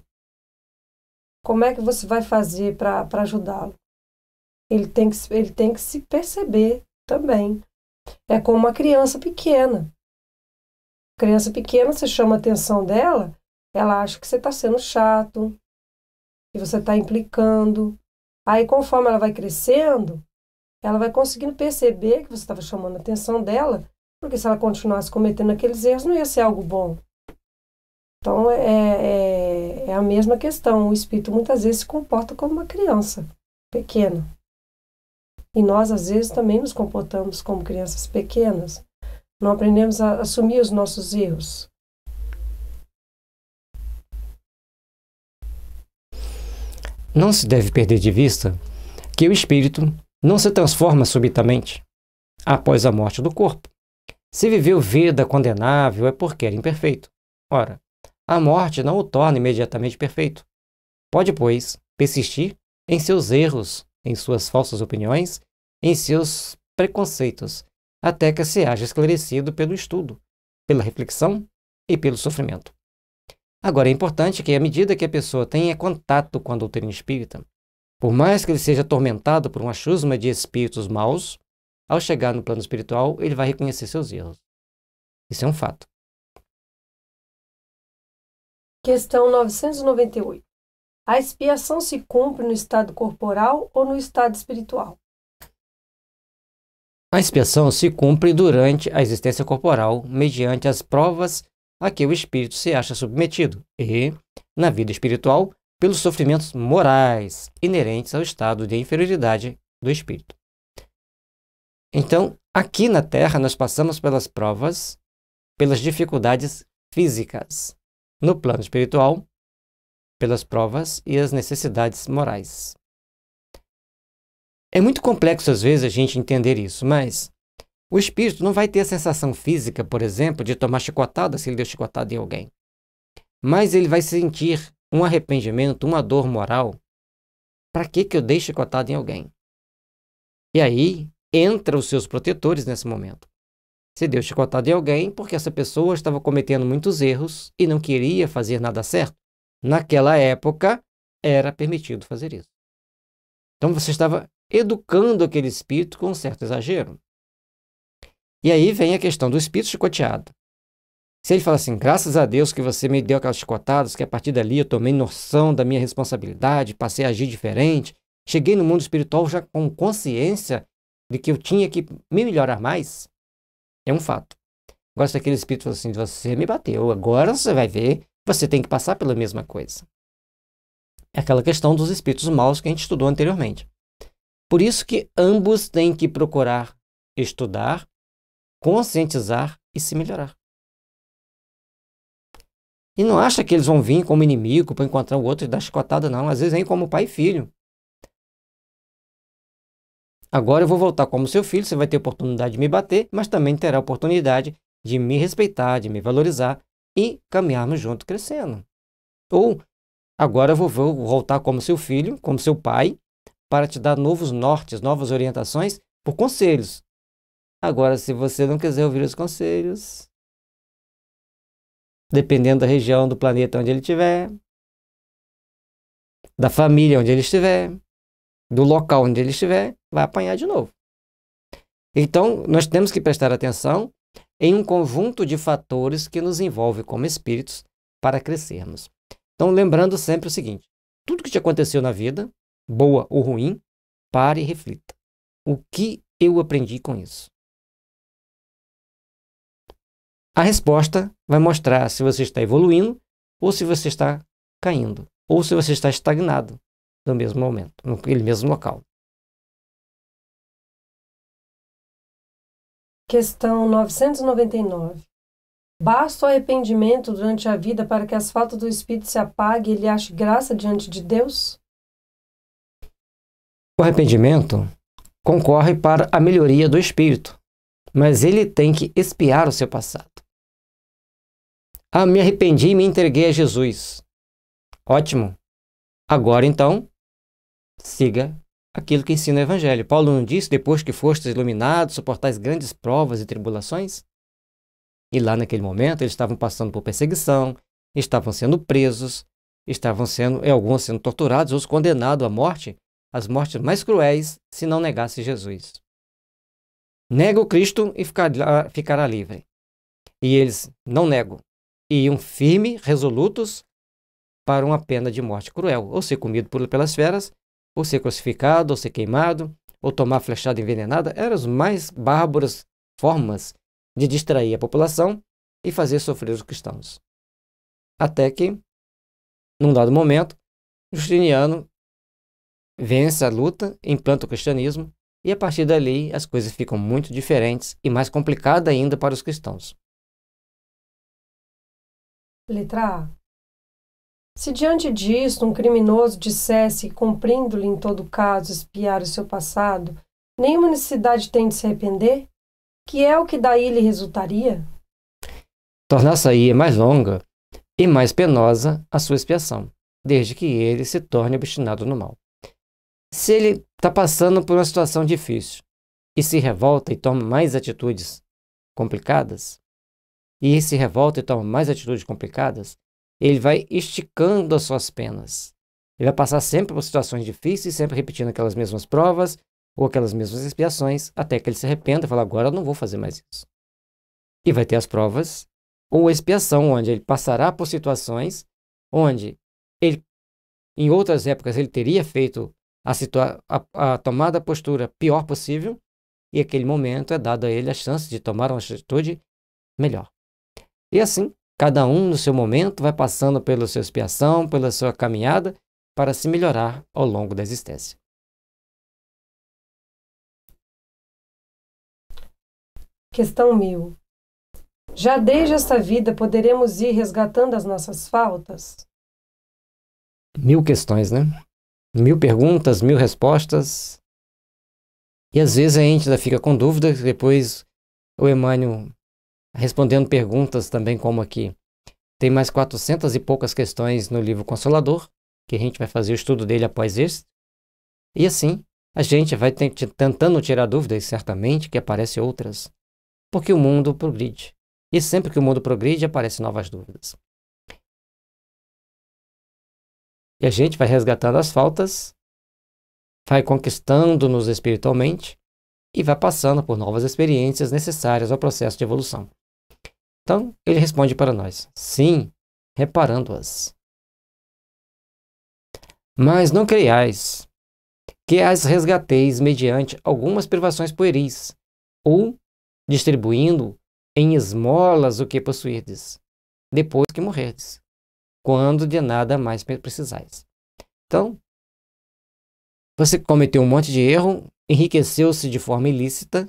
S2: como é que você vai fazer para ajudá-lo? Ele tem, que, ele tem que se perceber também. É como uma criança pequena. Criança pequena, você chama a atenção dela, ela acha que você está sendo chato, que você está implicando. Aí, conforme ela vai crescendo, ela vai conseguindo perceber que você estava chamando a atenção dela, porque se ela continuasse cometendo aqueles erros, não ia ser algo bom. Então, é, é, é, é a mesma questão. O espírito muitas vezes se comporta como uma criança pequena. E nós, às vezes, também nos comportamos como crianças pequenas. Não aprendemos a assumir os nossos erros.
S3: Não se deve perder de vista que o espírito não se transforma subitamente após a morte do corpo. Se viveu vida condenável é porque era imperfeito. Ora, a morte não o torna imediatamente perfeito. Pode, pois, persistir em seus erros, em suas falsas opiniões, em seus preconceitos, até que se haja esclarecido pelo estudo, pela reflexão e pelo sofrimento. Agora, é importante que, à medida que a pessoa tenha contato com a doutrina espírita, por mais que ele seja atormentado por uma chusma de espíritos maus, ao chegar no plano espiritual, ele vai reconhecer seus erros. Isso é um fato.
S4: Questão 998. A
S2: expiação se cumpre no estado corporal ou no estado espiritual?
S3: A expiação se cumpre durante a existência corporal, mediante as provas a que o espírito se acha submetido, e, na vida espiritual, pelos sofrimentos morais inerentes ao estado de inferioridade do espírito. Então, aqui na Terra, nós passamos pelas provas, pelas dificuldades físicas. No plano espiritual, pelas provas e as necessidades morais. É muito complexo, às vezes, a gente entender isso, mas o espírito não vai ter a sensação física, por exemplo, de tomar chicotada se ele deu chicotada em alguém. Mas ele vai sentir um arrependimento, uma dor moral, para que, que eu deixe cotado em alguém? E aí entra os seus protetores nesse momento. Você deu chicotado em alguém porque essa pessoa estava cometendo muitos erros e não queria fazer nada certo. Naquela época, era permitido fazer isso. Então você estava educando aquele espírito com um certo exagero. E aí vem a questão do espírito chicoteado. Se ele fala assim, graças a Deus que você me deu aquelas chicotadas, que a partir dali eu tomei noção da minha responsabilidade, passei a agir diferente, cheguei no mundo espiritual já com consciência de que eu tinha que me melhorar mais, é um fato. Agora, se aquele espírito fala assim, você me bateu, agora você vai ver, você tem que passar pela mesma coisa. É aquela questão dos espíritos maus que a gente estudou anteriormente. Por isso que ambos têm que procurar estudar, conscientizar e se melhorar. E não acha que eles vão vir como inimigo para encontrar o outro e dar chicotada, não. Às vezes vem como pai e filho. Agora eu vou voltar como seu filho, você vai ter oportunidade de me bater, mas também terá oportunidade de me respeitar, de me valorizar e caminharmos juntos crescendo. Ou agora eu vou voltar como seu filho, como seu pai, para te dar novos nortes, novas orientações por conselhos. Agora, se você não quiser ouvir os conselhos,
S1: dependendo da região do planeta onde ele estiver,
S3: da família onde ele estiver, do local onde ele estiver, vai apanhar de novo. Então, nós temos que prestar atenção em um conjunto de fatores que nos envolve como espíritos para crescermos. Então, lembrando sempre o seguinte: tudo que te aconteceu na vida, boa ou ruim, pare e reflita. O que eu aprendi com isso? A resposta vai mostrar se você está evoluindo ou se você está caindo, ou se você está estagnado no mesmo momento, naquele mesmo local.
S2: Questão 999. Basta o arrependimento durante a vida para que as faltas do espírito se apague e ele ache graça diante de Deus?
S3: O arrependimento concorre para a melhoria do espírito, mas ele tem que espiar o seu passado. Ah, me arrependi e me entreguei a Jesus. Ótimo. Agora então, siga aquilo que ensina o Evangelho. Paulo não disse, depois que fostes iluminados, suportais grandes provas e tribulações? E lá naquele momento eles estavam passando por perseguição, estavam sendo presos, estavam sendo, alguns sendo torturados, outros condenados à morte, as mortes mais cruéis, se não negasse Jesus. Nega o Cristo e ficará livre. E eles, não nego, e iam firme, resolutos, para uma pena de morte cruel, ou ser comido por, pelas feras, ou ser crucificado, ou ser queimado, ou tomar flechada envenenada, eram as mais bárbaras formas de distrair a população e fazer sofrer os cristãos. Até que, num dado momento, Justiniano vence a luta, implanta o cristianismo, e a partir dali as coisas ficam muito diferentes e mais complicadas ainda para os cristãos.
S2: Letra A. Se diante disto um criminoso dissesse, cumprindo-lhe em todo caso espiar o seu passado, nenhuma necessidade tem de se arrepender, que é o que daí lhe resultaria?
S3: Tornar-se aí mais longa e mais penosa a sua expiação, desde que ele se torne obstinado no mal. Se ele está passando por uma situação difícil e se revolta e toma mais atitudes complicadas, e se revolta e toma mais atitudes complicadas, ele vai esticando as suas penas. Ele vai passar sempre por situações difíceis, sempre repetindo aquelas mesmas provas ou aquelas mesmas expiações, até que ele se arrependa e fala: agora eu não vou fazer mais isso. E vai ter as provas ou a expiação, onde ele passará por situações onde ele, em outras épocas, ele teria feito a, a, a tomada postura pior possível, e aquele momento é dado a ele a chance de tomar uma atitude melhor. E assim, cada um no seu momento vai passando pela sua expiação, pela sua caminhada, para se melhorar ao longo da existência.
S2: Questão 1000. Já desde esta vida poderemos ir resgatando as nossas faltas?
S3: Mil questões, né? Mil perguntas, mil respostas. E às vezes a gente ainda fica com dúvida, depois o Emmanuel respondendo perguntas também como aqui. Tem mais 400 e poucas questões no livro Consolador, que a gente vai fazer o estudo dele após este. E assim, a gente vai tentando tirar dúvidas, certamente, que aparecem outras. Porque o mundo progride. E sempre que o mundo progride, aparecem novas dúvidas.
S1: E a gente vai resgatando
S3: as faltas, vai conquistando-nos espiritualmente e vai passando por novas experiências necessárias ao processo de evolução. Então, ele responde para nós: Sim, reparando-as. Mas não creiais que as resgateis mediante algumas privações pueris, ou distribuindo em esmolas o que possuirdes, depois que morrerdes, quando de nada mais precisais. Então, você cometeu um monte de erro, enriqueceu-se de forma ilícita,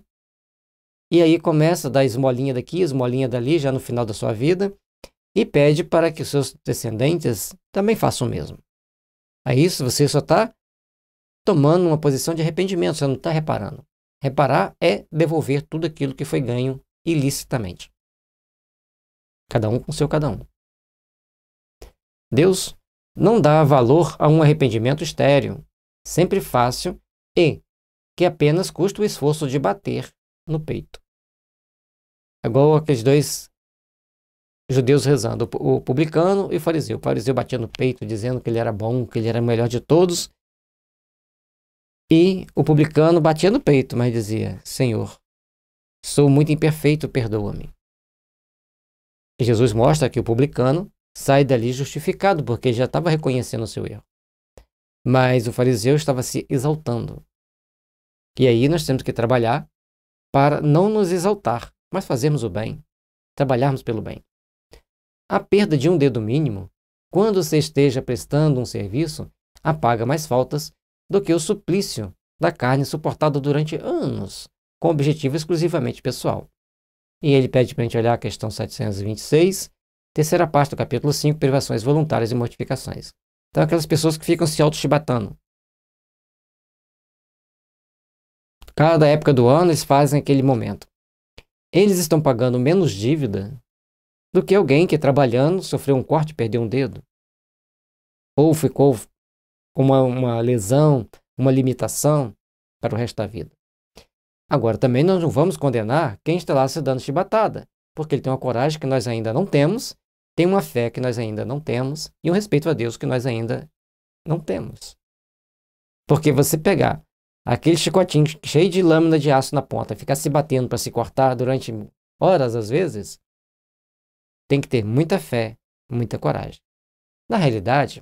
S3: e aí começa a dar esmolinha daqui, esmolinha dali, já no final da sua vida, e pede para que os seus descendentes também façam o mesmo. Aí você só está tomando uma posição de arrependimento, você não está reparando. Reparar é devolver tudo aquilo que foi ganho ilicitamente. Cada um com seu cada um. Deus não dá valor a um arrependimento estéril, sempre fácil e que apenas custa o esforço de bater no peito. É igual aqueles dois judeus rezando, o publicano e o fariseu. O fariseu batia no peito, dizendo que ele era bom, que ele era o melhor de todos. E o publicano batia no peito, mas dizia: Senhor, sou muito imperfeito, perdoa-me. E Jesus mostra que o publicano sai dali justificado, porque já estava reconhecendo o seu erro. Mas o fariseu estava se exaltando. E aí nós temos que trabalhar para não nos exaltar, mas fazermos o bem, trabalharmos pelo bem. A perda de um dedo mínimo, quando se esteja prestando um serviço, apaga mais faltas do que o suplício da carne suportada durante anos, com objetivo exclusivamente pessoal. E ele pede para a gente olhar a questão 726, terceira parte do capítulo 5, privações voluntárias e mortificações. Então, aquelas pessoas que ficam se
S1: auto-chibatando. Cada época do ano
S3: eles fazem aquele momento eles estão pagando menos dívida do que alguém que trabalhando sofreu um corte, perdeu um dedo. Ou ficou com uma, uma lesão, uma limitação para o resto da vida. Agora, também nós não vamos condenar quem está lá se dando chibatada, porque ele tem uma coragem que nós ainda não temos, tem uma fé que nós ainda não temos e um respeito a Deus que nós ainda não temos. Porque você pegar Aquele chicotinho cheio de lâmina de aço na ponta, ficar se batendo para se cortar durante horas às vezes, tem que ter muita fé, muita coragem. Na realidade,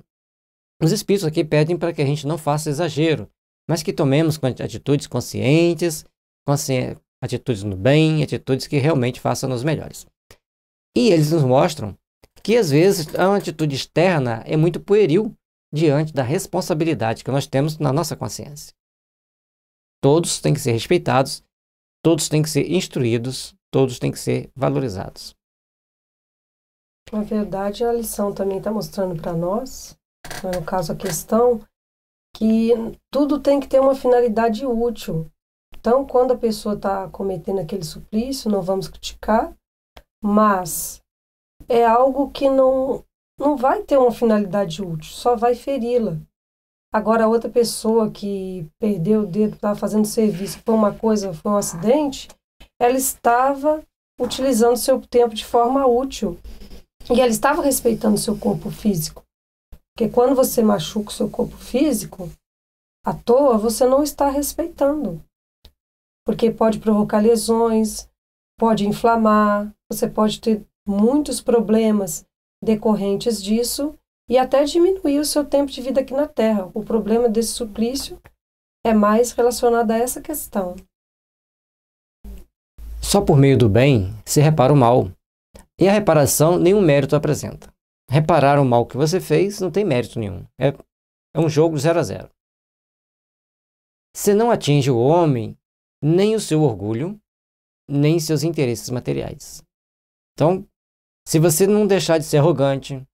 S3: os espíritos aqui pedem para que a gente não faça exagero, mas que tomemos atitudes conscientes, consci... atitudes no bem, atitudes que realmente façam nos melhores. E eles nos mostram que às vezes a atitude externa é muito pueril diante da responsabilidade que nós temos na nossa consciência. Todos têm que ser respeitados, todos têm que ser instruídos, todos têm que ser valorizados.
S2: Na verdade, a lição também está mostrando para nós, né, no caso a questão, que tudo tem que ter uma finalidade útil. Então, quando a pessoa está cometendo aquele suplício, não vamos criticar, mas é algo que não, não vai ter uma finalidade útil, só vai feri-la. Agora, outra pessoa que perdeu o dedo, estava fazendo serviço, por uma coisa, foi um acidente, ela estava utilizando seu tempo de forma útil. E ela estava respeitando seu corpo físico. Porque quando você machuca o seu corpo físico, à toa, você não está respeitando. Porque pode provocar lesões, pode inflamar, você pode ter muitos problemas decorrentes disso e até diminuir o seu tempo de vida aqui na Terra. O problema desse suplício é mais relacionado a essa questão.
S3: Só por meio do bem se repara o mal. E a reparação nenhum mérito apresenta. Reparar o mal que você fez não tem mérito nenhum. É, é um jogo zero a zero. Você não atinge o homem nem o seu orgulho, nem seus interesses materiais. Então, se você não deixar de ser arrogante,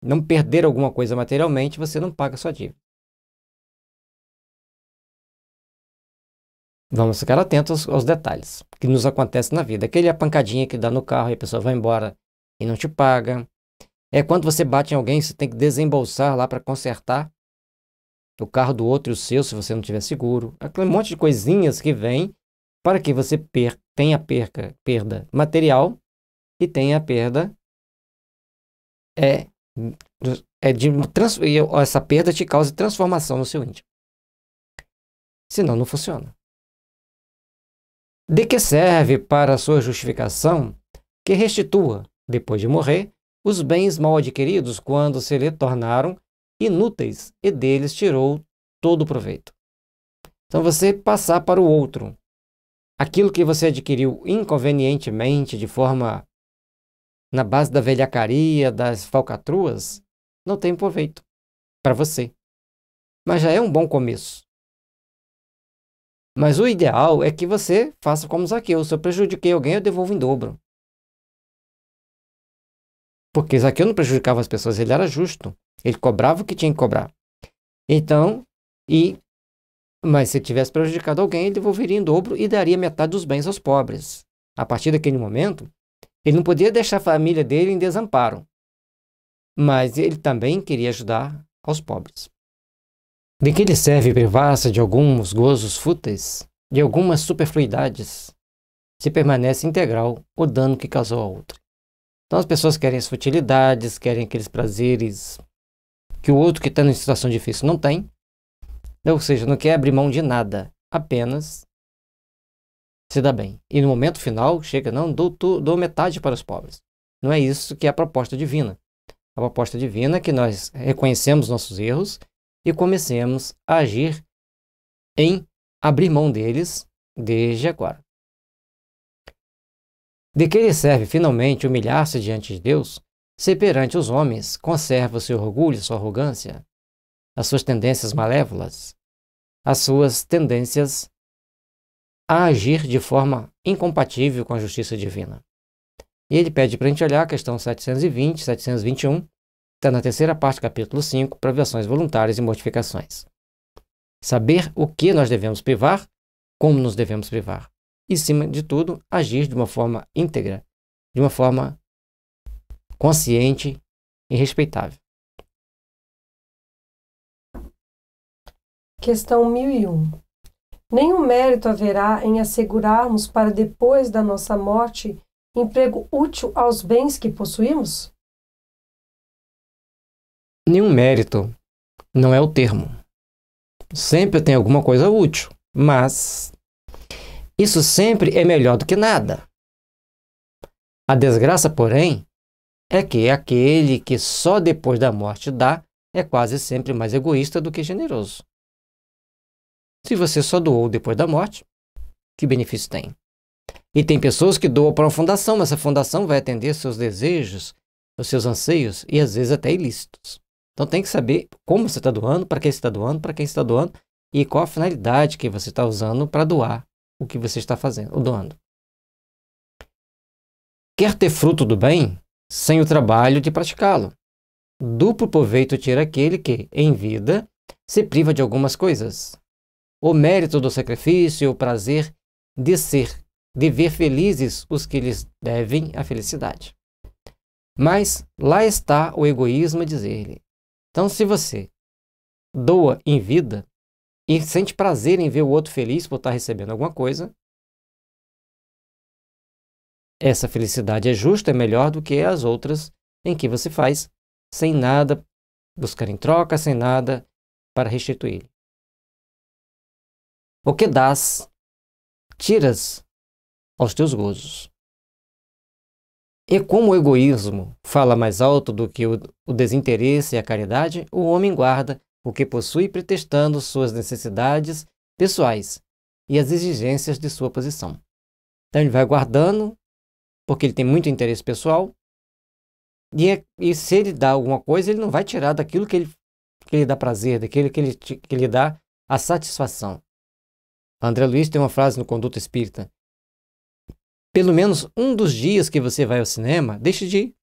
S3: não perder alguma coisa materialmente, você não paga sua dívida.
S1: Vamos ficar atentos aos,
S3: aos detalhes que nos acontece na vida. Aquele é a pancadinha que dá no carro e a pessoa vai embora e não te paga. É quando você bate em alguém, você tem que desembolsar lá para consertar o carro do outro e o seu, se você não tiver seguro. Aquele monte de coisinhas que vem para que você per tenha perca, perda material e tenha perda é, é de trans, essa perda te causa transformação no seu íntimo. Senão não funciona. De que serve para sua justificação que restitua, depois de morrer, os bens mal adquiridos quando se lhe tornaram inúteis e deles tirou todo o proveito? Então você passar para o outro aquilo que você adquiriu inconvenientemente, de forma na base da velhacaria, das falcatruas, não tem proveito para você. Mas já é um bom começo. Mas o ideal é que você faça como Zaqueu. Se eu prejudiquei alguém, eu devolvo em dobro. Porque Zaqueu não prejudicava as pessoas, ele era justo. Ele cobrava o que tinha que cobrar. Então, e mas se tivesse prejudicado alguém, ele devolveria em dobro e daria metade dos bens aos pobres. A partir daquele momento, ele não podia deixar a família dele em desamparo, mas ele também queria ajudar aos pobres. De que ele serve privar-se de alguns gozos fúteis, de algumas superfluidades, se permanece integral o dano que causou a outro. Então as pessoas querem as futilidades, querem aqueles prazeres que o outro que está em situação difícil não tem, ou seja, não quer abrir mão de nada, apenas se dá bem. E no momento final chega, não, dou, tu, dou metade para os pobres. Não é isso que é a proposta divina. A proposta divina é que nós reconhecemos nossos erros e comecemos a agir em abrir mão deles desde agora. De que lhe serve finalmente humilhar-se diante de Deus, se perante os homens conserva o seu orgulho, sua arrogância, as suas tendências malévolas, as suas tendências a agir de forma incompatível com a justiça divina. E ele pede para a gente olhar a questão 720, 721, está na terceira parte, capítulo 5, versões voluntárias e mortificações. Saber o que nós devemos privar, como nos devemos privar. E, acima de tudo, agir de uma forma íntegra, de uma forma
S1: consciente e respeitável.
S2: Questão 1001. Nenhum mérito haverá em assegurarmos para depois da nossa morte emprego útil aos bens que possuímos?
S1: Nenhum mérito não é o termo.
S3: Sempre tem alguma coisa útil, mas isso sempre é melhor do que nada. A desgraça, porém, é que aquele que só depois da morte dá é quase sempre mais egoísta do que generoso. Se você só doou depois da morte, que benefício tem? E tem pessoas que doam para uma fundação, mas essa fundação vai atender seus desejos, os seus anseios e às vezes até ilícitos. Então tem que saber como você está doando, para quem está doando, para quem está doando e qual a finalidade que você está usando para doar o que você está fazendo, ou doando. Quer ter fruto do bem sem o trabalho de praticá-lo. Duplo proveito tira aquele que, em vida, se priva de algumas coisas, o mérito do sacrifício, e o prazer de ser, de ver felizes os que lhes devem a felicidade. Mas lá está o egoísmo a dizer-lhe: então, se você doa em vida e sente prazer em ver o outro feliz por estar recebendo alguma coisa, essa felicidade é justa, é melhor do que as outras em que você faz sem nada buscar em troca, sem nada para
S1: restituir o que dás, tiras
S3: aos teus gozos. E como o egoísmo fala mais alto do que o, desinteresse e a caridade, o homem guarda o que possui pretextando suas necessidades pessoais e as exigências de sua posição. Então ele vai guardando, porque ele tem muito interesse pessoal, e, é, e se ele dá alguma coisa, ele não vai tirar daquilo que ele que lhe dá prazer, daquilo que ele que lhe dá a satisfação. André Luiz tem uma frase no Conduta Espírita. Pelo menos um dos dias que você vai ao cinema, deixe de ir.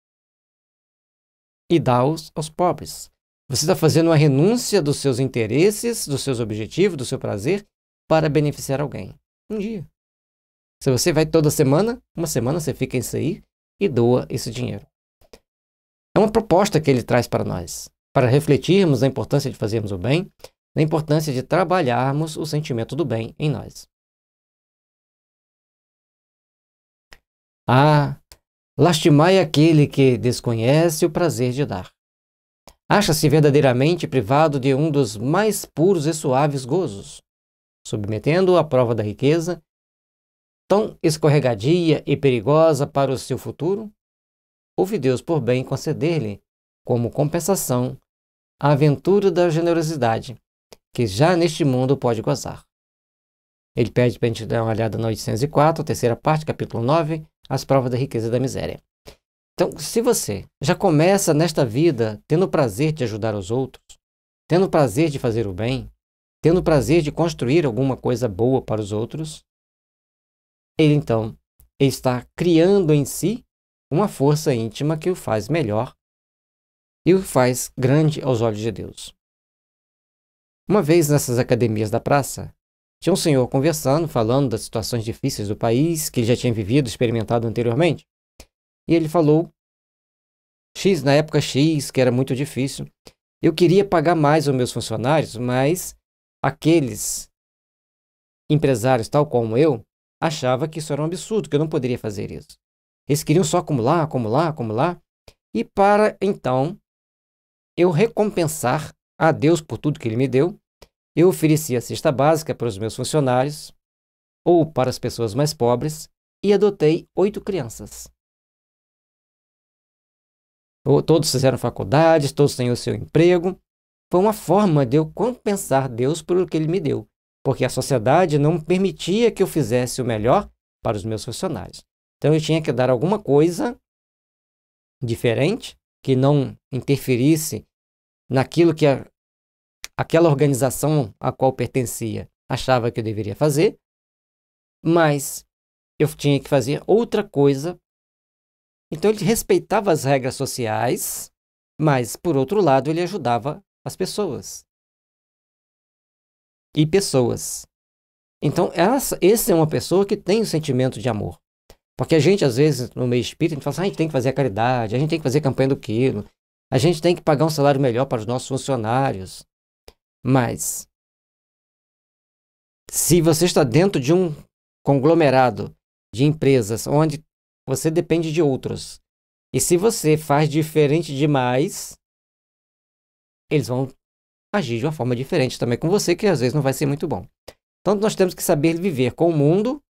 S3: E dá-os aos pobres. Você está fazendo uma renúncia dos seus interesses, dos seus objetivos, do seu prazer, para beneficiar alguém. Um dia. Se você vai toda semana, uma semana você fica em sair e doa esse dinheiro. É uma proposta que ele traz para nós, para refletirmos a importância de fazermos o bem, na importância de trabalharmos o sentimento do bem em nós. Ah, lastimai aquele que desconhece o prazer de dar. Acha-se verdadeiramente privado de um dos mais puros e suaves gozos, submetendo-o à prova da riqueza, tão escorregadia e perigosa para o seu futuro? Houve Deus por bem conceder-lhe, como compensação, a aventura da generosidade, que já neste mundo pode gozar. Ele pede para a gente dar uma olhada na 804, terceira parte, capítulo 9, as provas da riqueza e da miséria. Então, se você já começa nesta vida tendo o prazer de ajudar os outros, tendo o prazer de fazer o bem, tendo o prazer de construir alguma coisa boa para os outros, ele então está criando em si uma força íntima que o faz melhor e o faz grande aos olhos de Deus. Uma vez nessas academias da praça, tinha um senhor conversando, falando das situações difíceis do país que ele já tinha vivido, experimentado anteriormente. E ele falou X na época X, que era muito difícil. Eu queria pagar mais aos meus funcionários, mas aqueles empresários tal como eu achava que isso era um absurdo, que eu não poderia fazer isso. Eles queriam só acumular, acumular, acumular. E para então eu recompensar a Deus por tudo que ele me deu, eu ofereci a cesta básica para os meus funcionários ou para as pessoas mais pobres e adotei oito crianças. Todos fizeram faculdades, todos têm o seu emprego. Foi uma forma de eu compensar Deus pelo que ele me deu, porque a sociedade não permitia que eu fizesse o melhor para os meus funcionários. Então eu tinha que dar alguma coisa diferente que não interferisse naquilo que a, aquela organização a qual pertencia achava que eu deveria fazer, mas eu tinha que fazer outra coisa. Então ele respeitava as regras sociais, mas por outro lado ele ajudava as pessoas. E pessoas. Então, essa, esse é uma pessoa que tem o um sentimento de amor. Porque a gente, às vezes, no meio espírita, a gente fala assim, ah, a gente tem que fazer a caridade, a gente tem que fazer a campanha do quilo, a gente tem que pagar um salário melhor para os nossos funcionários. Mas, se você está dentro de um conglomerado de empresas onde você depende de outros, e se você faz diferente demais, eles vão agir de uma forma diferente também com você, que às vezes não vai ser muito bom. Então, nós temos que saber viver com o mundo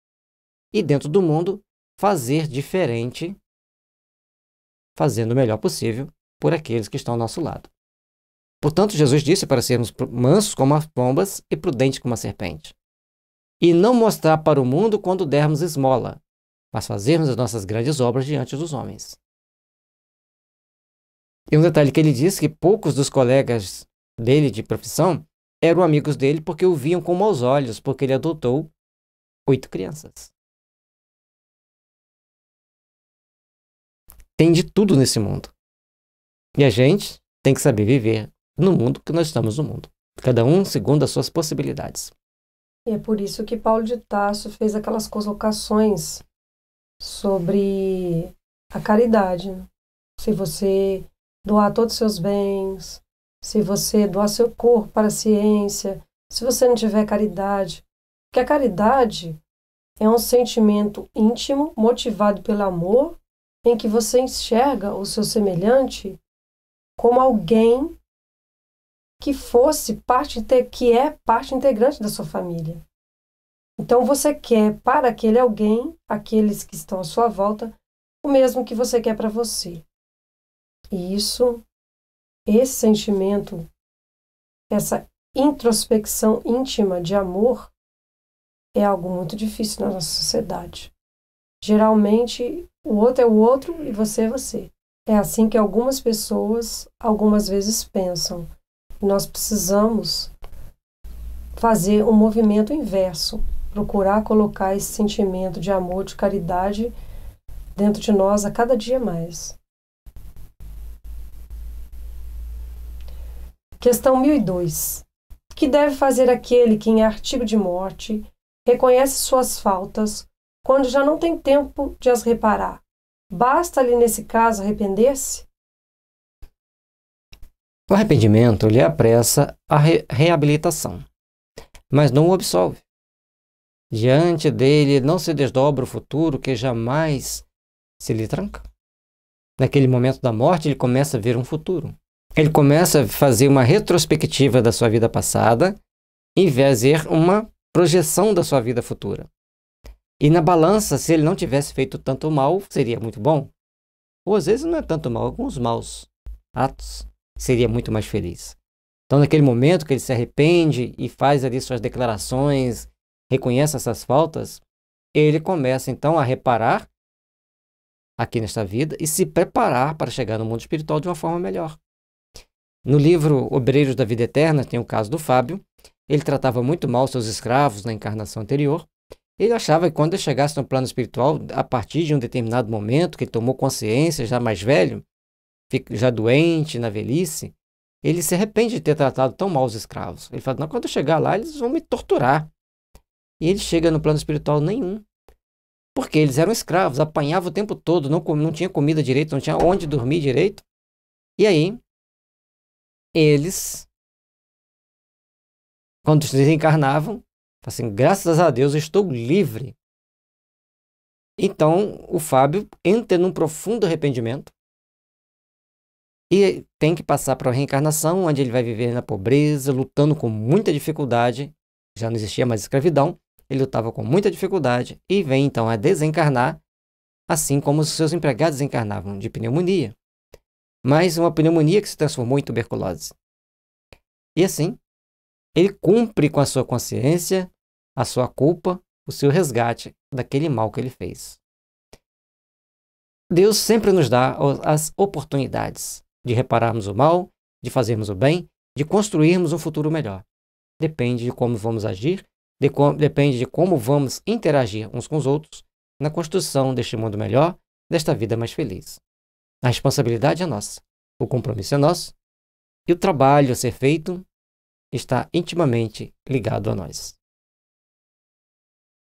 S3: e, dentro do mundo, fazer diferente, fazendo o melhor possível por aqueles que estão ao nosso lado. Portanto, Jesus disse para sermos mansos como as pombas e prudentes como a serpente. E não mostrar para o mundo quando dermos esmola, mas fazermos as nossas grandes obras diante dos homens. E um detalhe que ele disse que poucos dos colegas dele de profissão eram amigos dele porque o viam com maus olhos, porque ele adotou oito crianças.
S1: Tem de tudo nesse mundo.
S3: E a gente tem que saber viver no mundo que nós estamos no mundo. Cada um segundo as suas possibilidades.
S2: E é por isso que Paulo de Tarso fez aquelas colocações sobre a caridade. Né? Se você doar todos os seus bens, se você doar seu corpo para a ciência, se você não tiver caridade. Porque a caridade é um sentimento íntimo, motivado pelo amor, em que você enxerga o seu semelhante como alguém que fosse parte que é parte integrante da sua família. Então você quer para aquele alguém, aqueles que estão à sua volta, o mesmo que você quer para você. E isso, esse sentimento, essa introspecção íntima de amor é algo muito difícil na nossa sociedade. Geralmente, o outro é o outro e você é você. É assim que algumas pessoas algumas vezes pensam. Nós precisamos fazer um movimento inverso, procurar colocar esse sentimento de amor, de caridade dentro de nós a cada dia mais. Questão 1002. Que deve fazer aquele que, em artigo de morte, reconhece suas faltas quando já não tem tempo de as reparar? Basta-lhe, nesse caso, arrepender-se?
S3: O arrependimento lhe apressa a re reabilitação, mas não o absolve. Diante dele não se desdobra o futuro que jamais se lhe tranca. Naquele momento da morte, ele começa a ver um futuro. Ele começa a fazer uma retrospectiva da sua vida passada, em vez de uma projeção da sua vida futura. E na balança, se ele não tivesse feito tanto mal, seria muito bom. Ou às vezes não é tanto mal, alguns maus atos seria muito mais feliz. Então, naquele momento que ele se arrepende e faz ali suas declarações, reconhece essas faltas, ele começa então a reparar aqui nesta vida e se preparar para chegar no mundo espiritual de uma forma melhor. No livro Obreiros da Vida Eterna, tem o caso do Fábio. Ele tratava muito mal seus escravos na encarnação anterior ele achava que quando ele chegasse no plano espiritual, a partir de um determinado momento que ele tomou consciência, já mais velho, já doente, na velhice, ele se arrepende de ter tratado tão mal os escravos. Ele fala: Não, quando eu chegar lá, eles vão me torturar. E ele chega no plano espiritual nenhum. Porque eles eram escravos, apanhavam o tempo todo, não, não tinha comida direito, não tinha onde dormir direito.
S1: E aí, eles,
S3: quando se desencarnavam, assim, graças a Deus estou livre. Então o Fábio entra num profundo arrependimento e tem que passar para a reencarnação, onde ele vai viver na pobreza, lutando com muita dificuldade. Já não existia mais escravidão, ele lutava com muita dificuldade e vem então a desencarnar, assim como os seus empregados encarnavam de pneumonia. Mas uma pneumonia que se transformou em tuberculose. E assim, ele cumpre com a sua consciência a sua culpa, o seu resgate daquele mal que ele fez. Deus sempre nos dá as oportunidades de repararmos o mal, de fazermos o bem, de construirmos um futuro melhor. Depende de como vamos agir, de depende de como vamos interagir uns com os outros na construção deste mundo melhor, desta vida mais feliz. A responsabilidade é nossa, o compromisso é nosso e o trabalho a ser feito está
S1: intimamente ligado a nós.